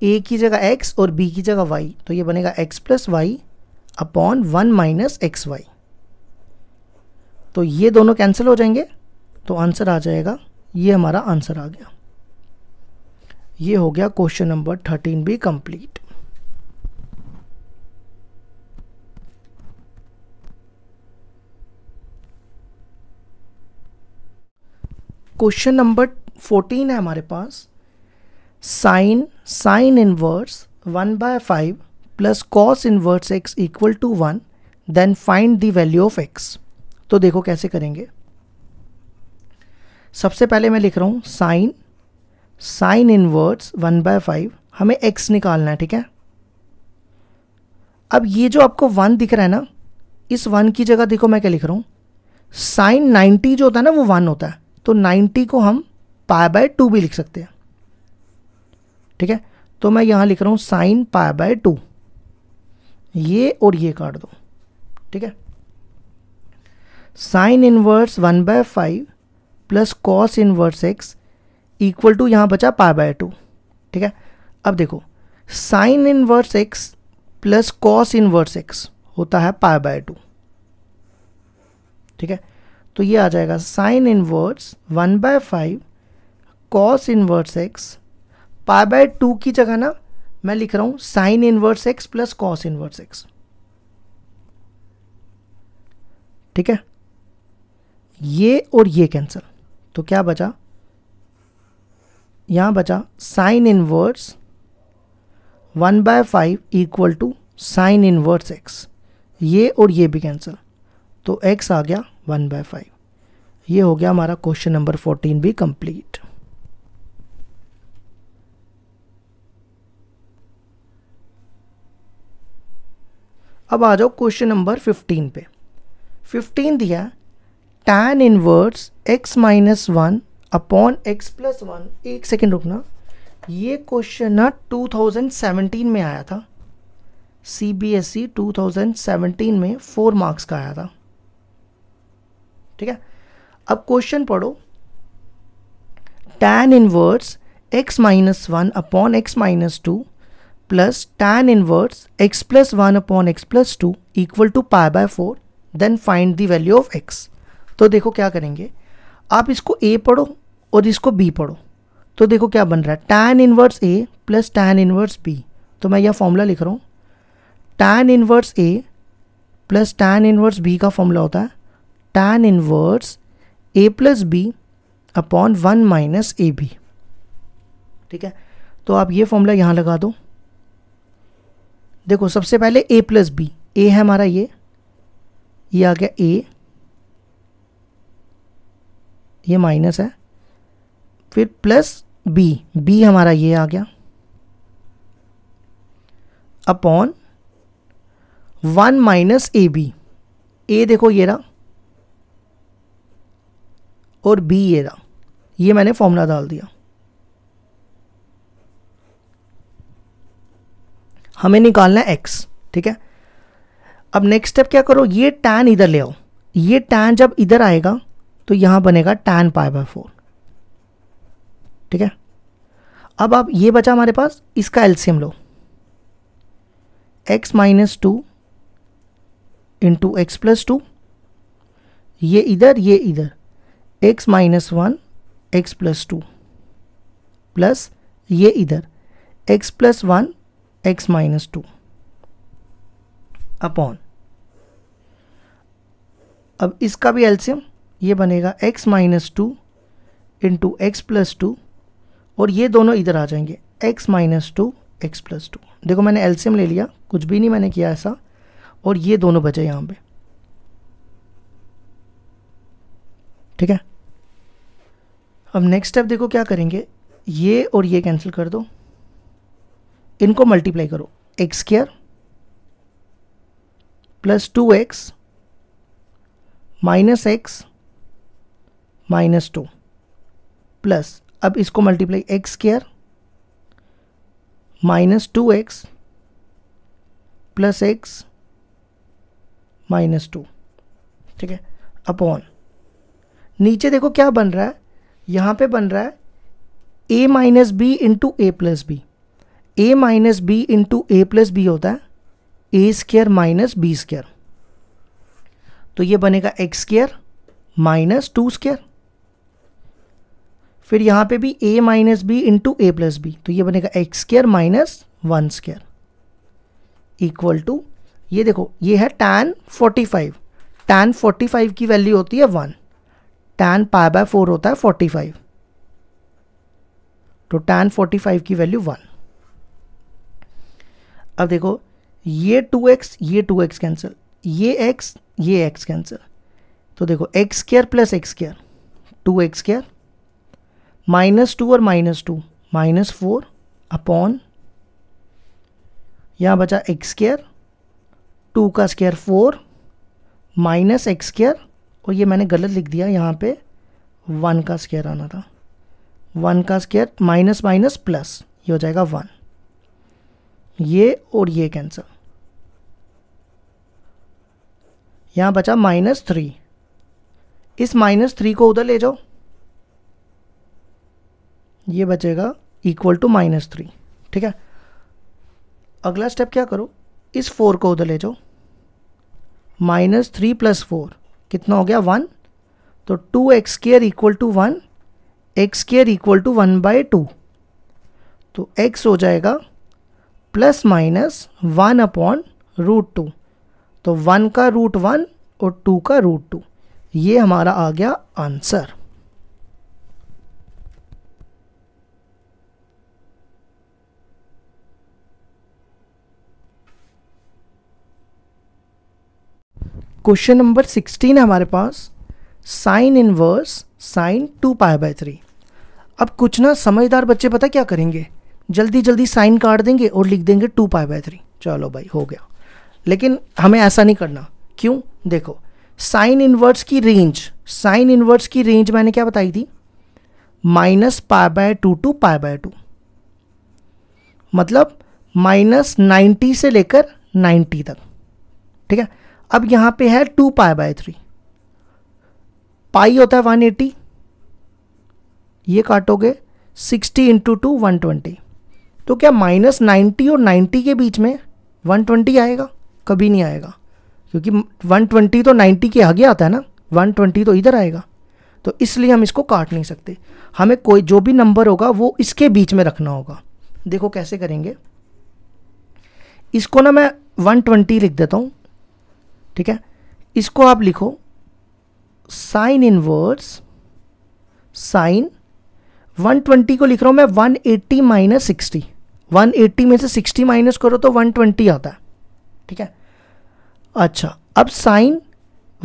ए की जगह एक्स और बी की जगह वाई तो ये बनेगा x plus y upon one minus x y तो ये दोनों कैंसिल हो जाएंगे तो आंसर आ जाएगा ये हमारा आंसर आ गया ये हो गया क्वेश्चन नंबर थर्टीन भी कंप्लीट क्वेश्चन नंबर फोर्टीन है हमारे पास sine sine inverse one by five plus cos inverse x equal to one then find the value of x तो देखो कैसे करेंगे सबसे पहले मैं लिख रहा हूँ sine sine inverse one by five हमें एक्स निकालना है ठीक है अब ये जो आपको वन दिख रहा है ना इस वन की जगह देखो मैं क्या लिख रहा हूँ साइन नाइन्टी जो होता है ना वो वन होता है तो नाइन्टी को हम पाए बाय टू भी लिख सकते हैं ठीक है तो मैं यहाँ लिख रहा हूँ साइन पाए बाय टू ये और ये काट दो ठीक है sine inverse one by five plus cos inverse x equal to यहाँ बचा पा बाय टू ठीक है अब देखो sine inverse x plus cos inverse x होता है पा बाय टू ठीक है तो ये आ जाएगा sine inverse one by five cos inverse x pi by two की जगह ना मैं लिख रहा हूँ sine inverse x plus cos inverse x ठीक है ये और ये कैंसिल तो क्या बचा यहाँ बचा sine inverse one by five equal to sine inverse x ये और ये भी कैंसिल तो एक्स आ गया वन बाय फाइव ये हो गया हमारा क्वेश्चन नंबर फोर्टीन भी कंप्लीट अब आ जाओ क्वेश्चन नंबर फिफ्टीन पे फिफ्टीन दिया tan inverse x minus one upon x plus one एक सेकेंड रुकना ये क्वेश्चन ना 2017 में आया था C B S E two में फोर मार्क्स का आया था ठीक है अब क्वेश्चन पढ़ो tan inverse x minus one upon x minus two plus tan inverse x plus one upon x plus two equal to pi by four then find the value of x तो देखो क्या करेंगे आप इसको ए पढ़ो और इसको बी पढ़ो तो देखो क्या बन रहा है tan inverse a plus tan inverse B तो मैं यह फॉर्मूला लिख रहा हूँ tan inverse a plus tan inverse b का फॉर्मूला होता है tan inverse a plus B upon one minus A B ठीक है तो आप ये फॉर्मूला यहाँ लगा दो देखो सबसे पहले ए प्लस बी ए है हमारा ये ये आ गया ए ये माइनस है फिर प्लस बी बी हमारा ये आ गया upon one minus A b a देखो ये रहा और बी ये रहा ये मैंने फॉर्मूला डाल दिया हमें निकालना है एक्स ठीक है अब नेक्स्ट स्टेप क्या करो ये टैन इधर ले आओ ये टैन जब इधर आएगा तो यहाँ बनेगा टेन पाई बाय फोर ठीक है अब आप ये बचा हमारे पास इसका एल्सियम लो x minus two into x plus two ये इधर ये इधर x minus one x plus two plus ये इधर x plus one x minus two upon अब इसका भी एल्सियम ये बनेगा x minus two into x plus two और ये दोनों इधर आ जाएंगे x minus two x plus two देखो मैंने एल्सियम ले लिया कुछ भी नहीं मैंने किया ऐसा और ये दोनों बचे यहाँ पे ठीक है अब नेक्स्ट स्टेप देखो क्या करेंगे ये और ये कैंसिल कर दो इनको मल्टीप्लाई करो x square plus two x minus x minus two plus अब इसको multiply x square minus two x plus x minus two ठीक है अपॉन नीचे देखो क्या बन रहा है यहाँ पे बन रहा है a minus b into a plus b a minus b into a plus b होता है a square minus b square तो ये बनेगा x square minus two square फिर यहाँ पे भी a minus b into a plus b तो ये बनेगा x square minus one square equal to ये देखो ये है टैन 45 टैन 45 की वैल्यू होती है one tan pi by four होता है 45 तो टैन 45 की वैल्यू वन अब देखो ये 2x ये 2x कैंसिल ये x ये x कैंसिल तो देखो x square plus x square two x square minus two और minus two minus four upon यहाँ बचा एक्स स्क्र टू का square four minus x square और ये मैंने गलत लिख दिया यहाँ पे वन का स्केयर आना था वन का स्केयर माइनस माइनस प्लस ये हो जाएगा वन ये और ये कैंसर यहाँ बचा माइनस थ्री इस माइनस थ्री को उधर ले जाओ ये बचेगा इक्वल टू माइनस थ्री ठीक है अगला स्टेप क्या करो इस फोर को उधर ले जाओ माइनस थ्री प्लस फोर कितना हो गया वन तो two x square equal to one x square equal to one by two तो एक्स हो जाएगा plus minus one upon root two तो वन का रूट वन और टू का रूट टू ये हमारा आ गया आंसर क्वेश्चन नंबर सिक्सटीन है हमारे पास sine inverse sine two pi by three अब कुछ ना समझदार बच्चे पता क्या करेंगे जल्दी जल्दी साइन काट देंगे और लिख देंगे टू पाई बाय थ्री चलो भाई हो गया लेकिन हमें ऐसा नहीं करना क्यों देखो साइन इनवर्स की रेंज साइन इनवर्स की रेंज मैंने क्या बताई थी minus pi by two two pi by two मतलब माइनस नाइन्टी से लेकर नाइन्टी तक ठीक है अब यहाँ पे है two pi by three pi होता है वन एटी ये काटोगे sixty into two one twenty तो क्या माइनस नाइन्टी और नाइन्टी के बीच में वन ट्वेंटी आएगा कभी नहीं आएगा क्योंकि वन ट्वेंटी तो नाइन्टी के आगे आता है ना वन ट्वेंटी तो इधर आएगा तो इसलिए हम इसको काट नहीं सकते हमें कोई जो भी नंबर होगा वो इसके बीच में रखना होगा देखो कैसे करेंगे इसको ना मैं वन ट्वेंटी लिख देता हूँ ठीक है इसको आप लिखो साइन इनवर्स साइन 120 को लिख रहा हूं मैं 180 एट्टी माइनस सिक्सटी वन में से 60 माइनस करो तो 120 आता है ठीक है अच्छा अब साइन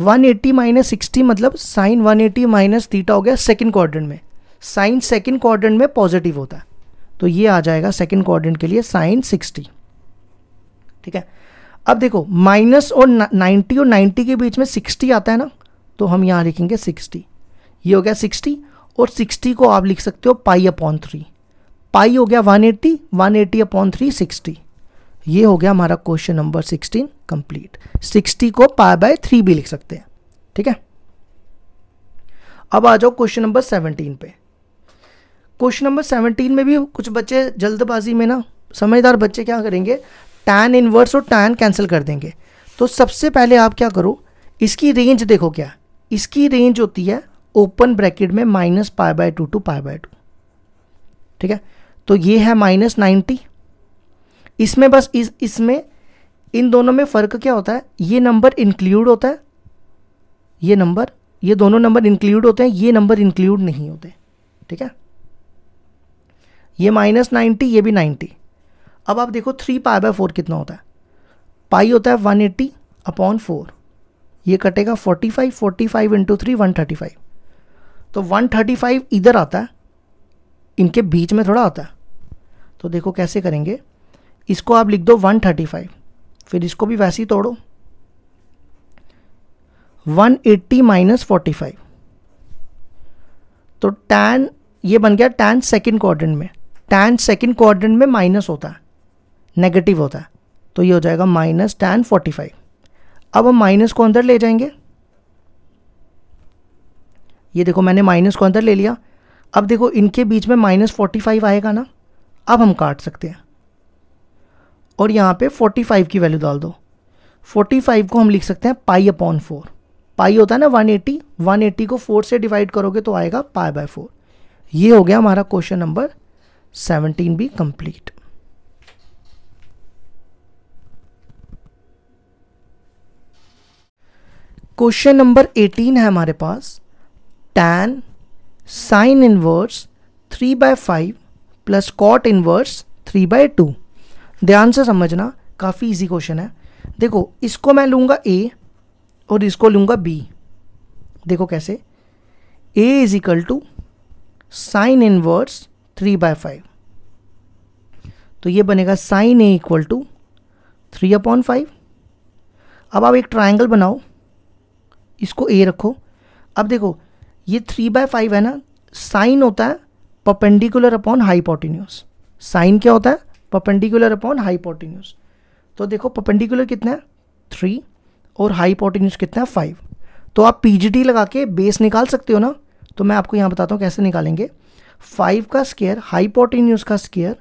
180 एट्टी माइनस सिक्सटी मतलब साइन 180 एट्टी माइनस थीटा हो गया सेकेंड क्वाड्रेंट में साइन सेकंड क्वाड्रेंट में पॉजिटिव होता है तो ये आ जाएगा सेकेंड क्वाड्रेंट के लिए साइन 60 ठीक है अब देखो माइनस और नाइन्टी और नाइन्टी के बीच में सिक्सटी आता है ना तो हम यहाँ लिखेंगे सिक्सटी ये हो गया सिक्सटी और सिक्सटी को आप लिख सकते हो पाई अपॉन थ्री पाई हो गया one eighty one eighty upon three sixty ये हो गया हमारा question number sixteen complete sixty को पाई बाय थ्री भी लिख सकते हैं ठीक है अब आ जाओ क्वेश्चन नंबर सेवनटीन पे क्वेश्चन नंबर सेवनटीन में भी कुछ बच्चे जल्दबाजी में ना समझदार बच्चे क्या करेंगे टैन इन्वर्स और टैन कैंसिल कर देंगे तो सबसे पहले आप क्या करो इसकी रेंज देखो क्या इसकी रेंज होती है ओपन ब्रैकेट में minus pi by two two pi by two ठीक है तो ये है माइनस नाइन्टी इसमें बस इस इसमें इन दोनों में फ़र्क क्या होता है ये नंबर इंक्लूड होता है ये नंबर ये दोनों नंबर इंक्लूड होते हैं ये नंबर इंक्लूड नहीं होते ठीक है ये माइनस नाइन्टी ये भी नाइन्टी अब आप देखो थ्री पाई बाय फोर कितना होता है पाई होता है वन एट्टी अपॉन फोर ये कटेगा forty five forty five into three one thirty five तो वन थर्टी फाइव इधर आता है इनके बीच में थोड़ा आता है तो देखो कैसे करेंगे इसको आप लिख दो वन थर्टी फाइव फिर इसको भी वैसे ही तोड़ो one eighty minus forty five तो टैन ये बन गया टैन सेकेंड क्वाड्रेंट में टैन सेकेंड क्वाड्रेंट में माइनस होता है नेगेटिव होता है तो ये हो जाएगा माइनस टेन फोर्टी फाइव अब हम माइनस को अंदर ले जाएंगे ये देखो मैंने माइनस को अंदर ले लिया अब देखो इनके बीच में माइनस फोर्टी फाइव आएगा ना अब हम काट सकते हैं और यहाँ पे फोर्टी फाइव की वैल्यू डाल दो फोर्टी फाइव को हम लिख सकते हैं पाई अपॉन फोर पाई होता है ना वन एटी वन एटी को फोर से डिवाइड करोगे तो आएगा पाई बाय फोर ये हो गया हमारा क्वेश्चन नंबर सेवनटीन भी कंप्लीट क्वेश्चन नंबर एटीन है हमारे पास tan sine inverse three by five plus cot inverse three by two ध्यान से समझना काफ़ी इजी क्वेश्चन है देखो इसको मैं लूँगा ए और इसको लूँगा बी देखो कैसे a is equal to sine inverse three by five तो ये बनेगा sine a equal to three upon five अब आप एक ट्राइंगल बनाओ इसको ए रखो अब देखो ये थ्री बाय फाइव है ना साइन होता है पपेंडिकुलर अपॉन हाईपोटिन्यूस साइन क्या होता है पपेंडिकुलर अपॉन हाईपोटिन्यूस तो देखो पपेंडिकुलर कितना है थ्री और हाईपोटिन्यूस कितना है फाइव तो आप पीजीटी लगा के बेस निकाल सकते हो ना तो मैं आपको यहाँ बताता हूँ कैसे निकालेंगे फाइव का स्केयर हाईपोटिन्यूस का स्केयर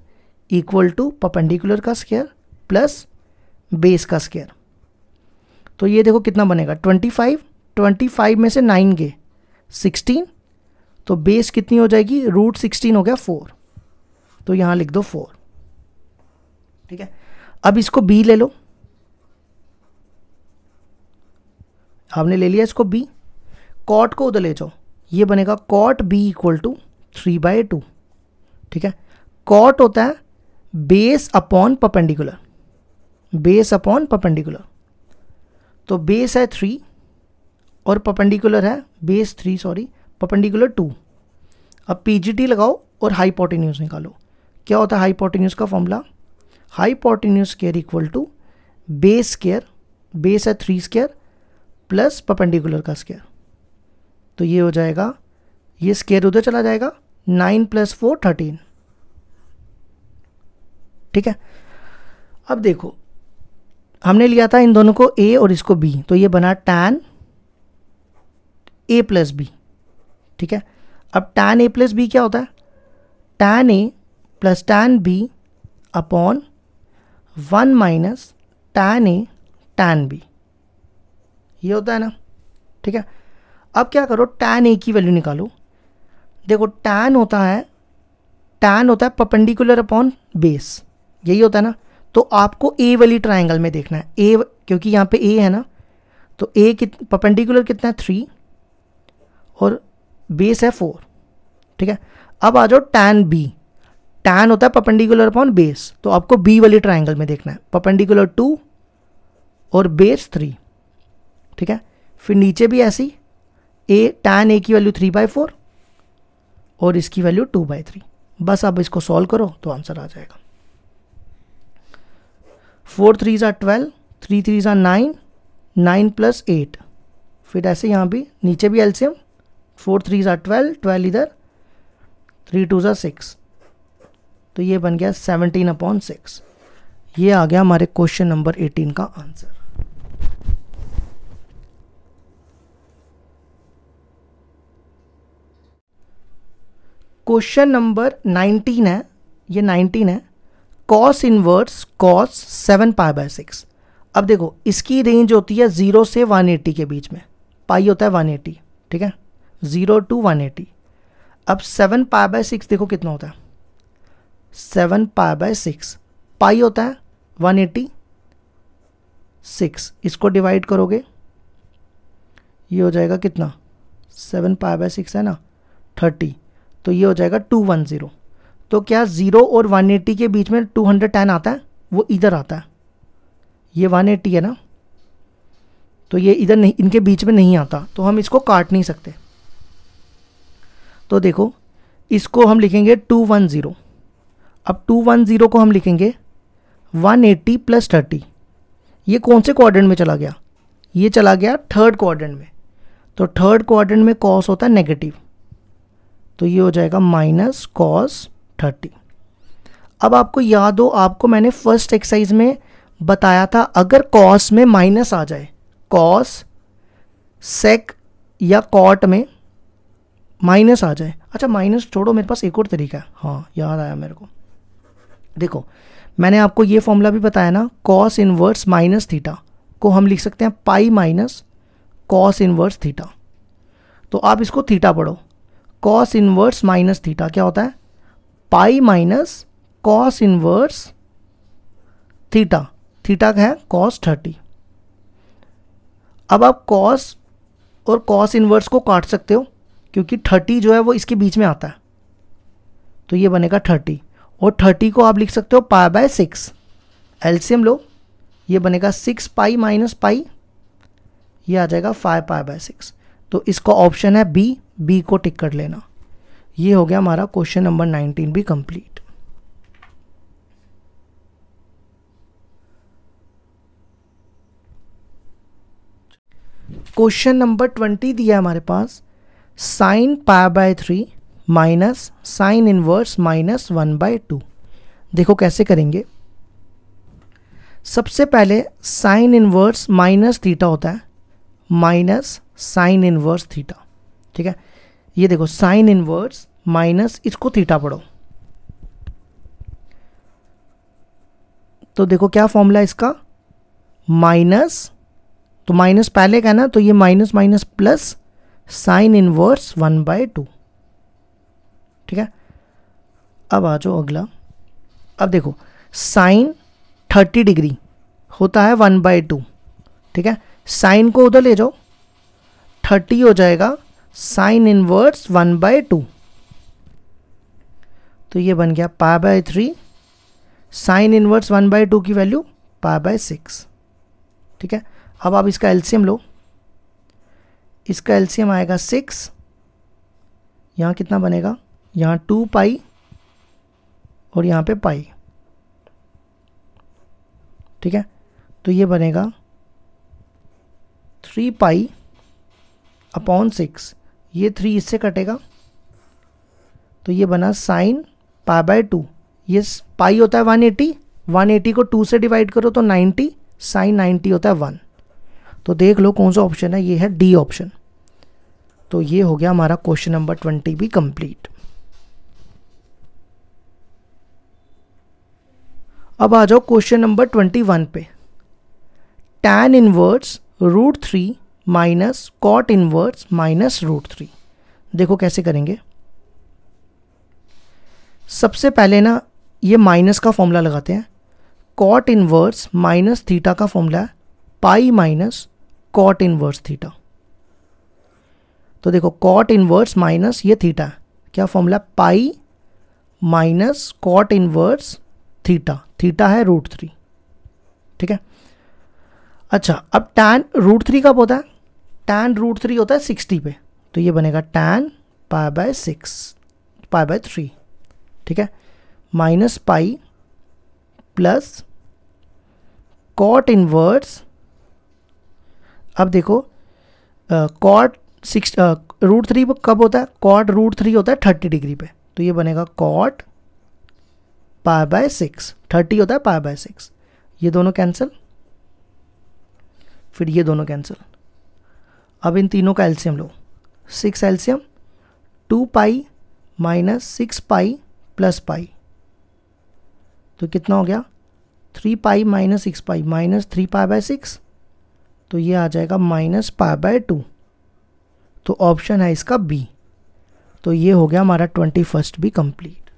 इक्वल टू पपेंडिकुलर का स्केयर प्लस बेस का स्केयर तो ये देखो कितना बनेगा ट्वेंटी फाइव ट्वेंटी फाइव में से नाइन गए सिक्सटीन तो बेस कितनी हो जाएगी रूट सिक्सटीन हो गया फोर तो यहाँ लिख दो फोर ठीक है अब इसको बी ले लो आपने ले लिया इसको बी कॉट को उधर ले जाओ ये बनेगा cot b equal to three by two ठीक है कॉट होता है base upon perpendicular base upon perpendicular तो बेस है थ्री और पपेंडिकुलर है base three sorry perpendicular two अब पी लगाओ और हाईपोटिन्यूज निकालो क्या होता है हाईपोटिन्यूज का formula hypotenuse square equal to base square base है थ्री स्केयर प्लस पपेंडिकुलर का स्केयर तो ये हो जाएगा ये स्केयर उधर चला जाएगा नाइन प्लस फोर थर्टीन ठीक है अब देखो हमने लिया था इन दोनों को ए और इसको बी तो ये बना टैन ए प्लस बी ठीक है अब टैन ए प्लस बी क्या होता है tan a plus tan b upon one minus tan a tan b ये होता है ना ठीक है अब क्या करो टैन ए की वैल्यू निकालो देखो टैन होता है टैन होता है पपेंडिकुलर अपॉन बेस यही होता है ना तो आपको ए वाली ट्राइंगल में देखना है ए क्योंकि यहाँ पे ए है ना तो ए कित पपेंडिकुलर कितना है थ्री और बेस है फोर ठीक है अब आ जाओ टैन बी टैन होता है पपेंडिकुलर अपॉन बेस तो आपको बी वाली ट्राइंगल में देखना है पपेंडिकुलर टू और बेस थ्री ठीक है फिर नीचे भी ऐसी ए टैन ए की वैल्यू थ्री बाई फोर और इसकी वैल्यू टू बाई थ्री बस आप इसको सॉल्व करो तो आंसर आ जाएगा फोर थ्री ज़ा ट्वेल्व थ्री थ्री ज़ा नाइन नाइन प्लस एट फिर ऐसे यहाँ भी नीचे भी LCM four three are twelve twelve इधर थ्री टू ज़ा सिक्स तो ये बन गया सेवनटीन अपॉन सिक्स ये आ गया हमारे क्वेश्चन नंबर एटीन का आंसर क्वेश्चन नंबर नाइनटीन है ये नाइनटीन है cos inverse cos seven pi by six अब देखो इसकी रेंज होती है ज़ीरो से वन एटी के बीच में पाई होता है वन एटी ठीक है ज़ीरो टू वन एटी अब सेवन पाए बाय सिक्स देखो कितना होता है seven pi by six pi होता है वन एटी सिक्स इसको डिवाइड करोगे ये हो जाएगा कितना सेवन पाए बाय सिक्स है ना थर्टी तो ये हो जाएगा टू वन ज़ीरो तो क्या ज़ीरो और वन एटी के बीच में टू हंड्रेड टेन आता है वो इधर आता है ये वन एटी है ना तो ये इधर नहीं इनके बीच में नहीं आता तो हम इसको काट नहीं सकते तो देखो इसको हम लिखेंगे टू वन ज़ीरो अब टू वन ज़ीरो को हम लिखेंगे वन एट्टी प्लस थर्टी ये कौन से क्वाड्रेंट में चला गया ये चला गया थर्ड क्वाड्रेंट में तो थर्ड क्वाड्रेंट में कॉस होता है नेगेटिव तो ये हो जाएगा माइनस कॉस थर्टी अब आपको याद हो आपको मैंने फर्स्ट एक्सरसाइज में बताया था अगर कॉस में माइनस आ जाए कॉस सेक या कॉट में माइनस आ जाए अच्छा माइनस छोड़ो मेरे पास एक और तरीका है हाँ याद आया मेरे को देखो मैंने आपको ये फॉर्मूला भी बताया ना कॉस इनवर्स माइनस थीटा को हम लिख सकते हैं pi minus cos inverse theta तो आप इसको थीटा पढ़ो कॉस इनवर्स माइनस थीटा क्या होता है pi minus cos inverse theta theta क्या है कॉस थर्टी अब आप कॉस और कॉस इनवर्स को काट सकते हो क्योंकि थर्टी जो है वो इसके बीच में आता है तो ये बनेगा थर्टी और थर्टी को आप लिख सकते हो पाई बाय सिक्स एल्सियम लो ये बनेगा सिक्स पाई माइनस पाई ये आ जाएगा फाइव पाई बाय सिक्स तो इसका ऑप्शन है बी बी को टिक कर लेना ये हो गया हमारा क्वेश्चन नंबर नाइनटीन भी कंप्लीट क्वेश्चन नंबर ट्वेंटी दिया है हमारे पास sine pi by three minus sine inverse minus one by two देखो कैसे करेंगे सबसे पहले साइन इनवर्स माइनस थीटा होता है माइनस साइन इनवर्स थीटा ठीक है ये देखो साइन इनवर्स माइनस इसको थीटा पढ़ो तो देखो क्या फॉर्मूला इसका माइनस तो माइनस पहले का ना तो ये minus minus plus sine inverse one by two ठीक है अब आ जाओ अगला अब देखो साइन थर्टी डिग्री होता है वन बाय टू ठीक है साइन को उधर ले जाओ थर्टी हो जाएगा sine inverse one by two तो ये बन गया pi by three sine inverse one by two की वैल्यू पा बाय सिक्स ठीक है अब आप इसका एल्सियम लो इसका एल्सीयम आएगा सिक्स यहाँ कितना बनेगा यहाँ टू पाई और यहाँ पे पाई ठीक है तो ये बनेगा थ्री पाई अपॉन सिक्स ये थ्री इससे कटेगा तो ये बना साइन पाई बाय टू ये पाई होता है वन एटी वन एटी को टू से डिवाइड करो तो नाइन्टी साइन नाइन्टी होता है वन तो देख लो कौन सा ऑप्शन है ये है डी ऑप्शन तो ये हो गया हमारा क्वेश्चन नंबर ट्वेंटी भी कंप्लीट अब आ जाओ क्वेश्चन नंबर ट्वेंटी वन पे tan inverse root three minus cot inverse minus root three देखो कैसे करेंगे सबसे पहले ना ये माइनस का फॉर्मूला लगाते हैं कॉट इनवर्स माइनस थीटा का फॉर्मूला है pi minus cot inverse theta तो देखो कॉट इनवर्स माइनस ये थीटा क्या formula pi minus cot inverse theta theta है रूट थ्री ठीक है अच्छा अब टैन रूट थ्री कब होता है टैन रूट थ्री होता है सिक्सटी पे तो ये बनेगा tan pi by six pi by three ठीक है minus pi plus cot inverse अब देखो कॉट सिक्स रूट थ्री कब होता है कॉट रूट थ्री होता है थर्टी डिग्री पे तो ये बनेगा cot pi by six thirty होता है पाए बाय सिक्स ये दोनों कैंसिल फिर ये दोनों कैंसिल अब इन तीनों का एल्शियम लो six LCM two pi minus six pi plus pi तो कितना हो गया three pi minus six pi minus three pi by six तो ये आ जाएगा माइनस पाए बाय टू तो ऑप्शन है इसका बी तो ये हो गया हमारा ट्वेंटी फर्स्ट भी कंप्लीट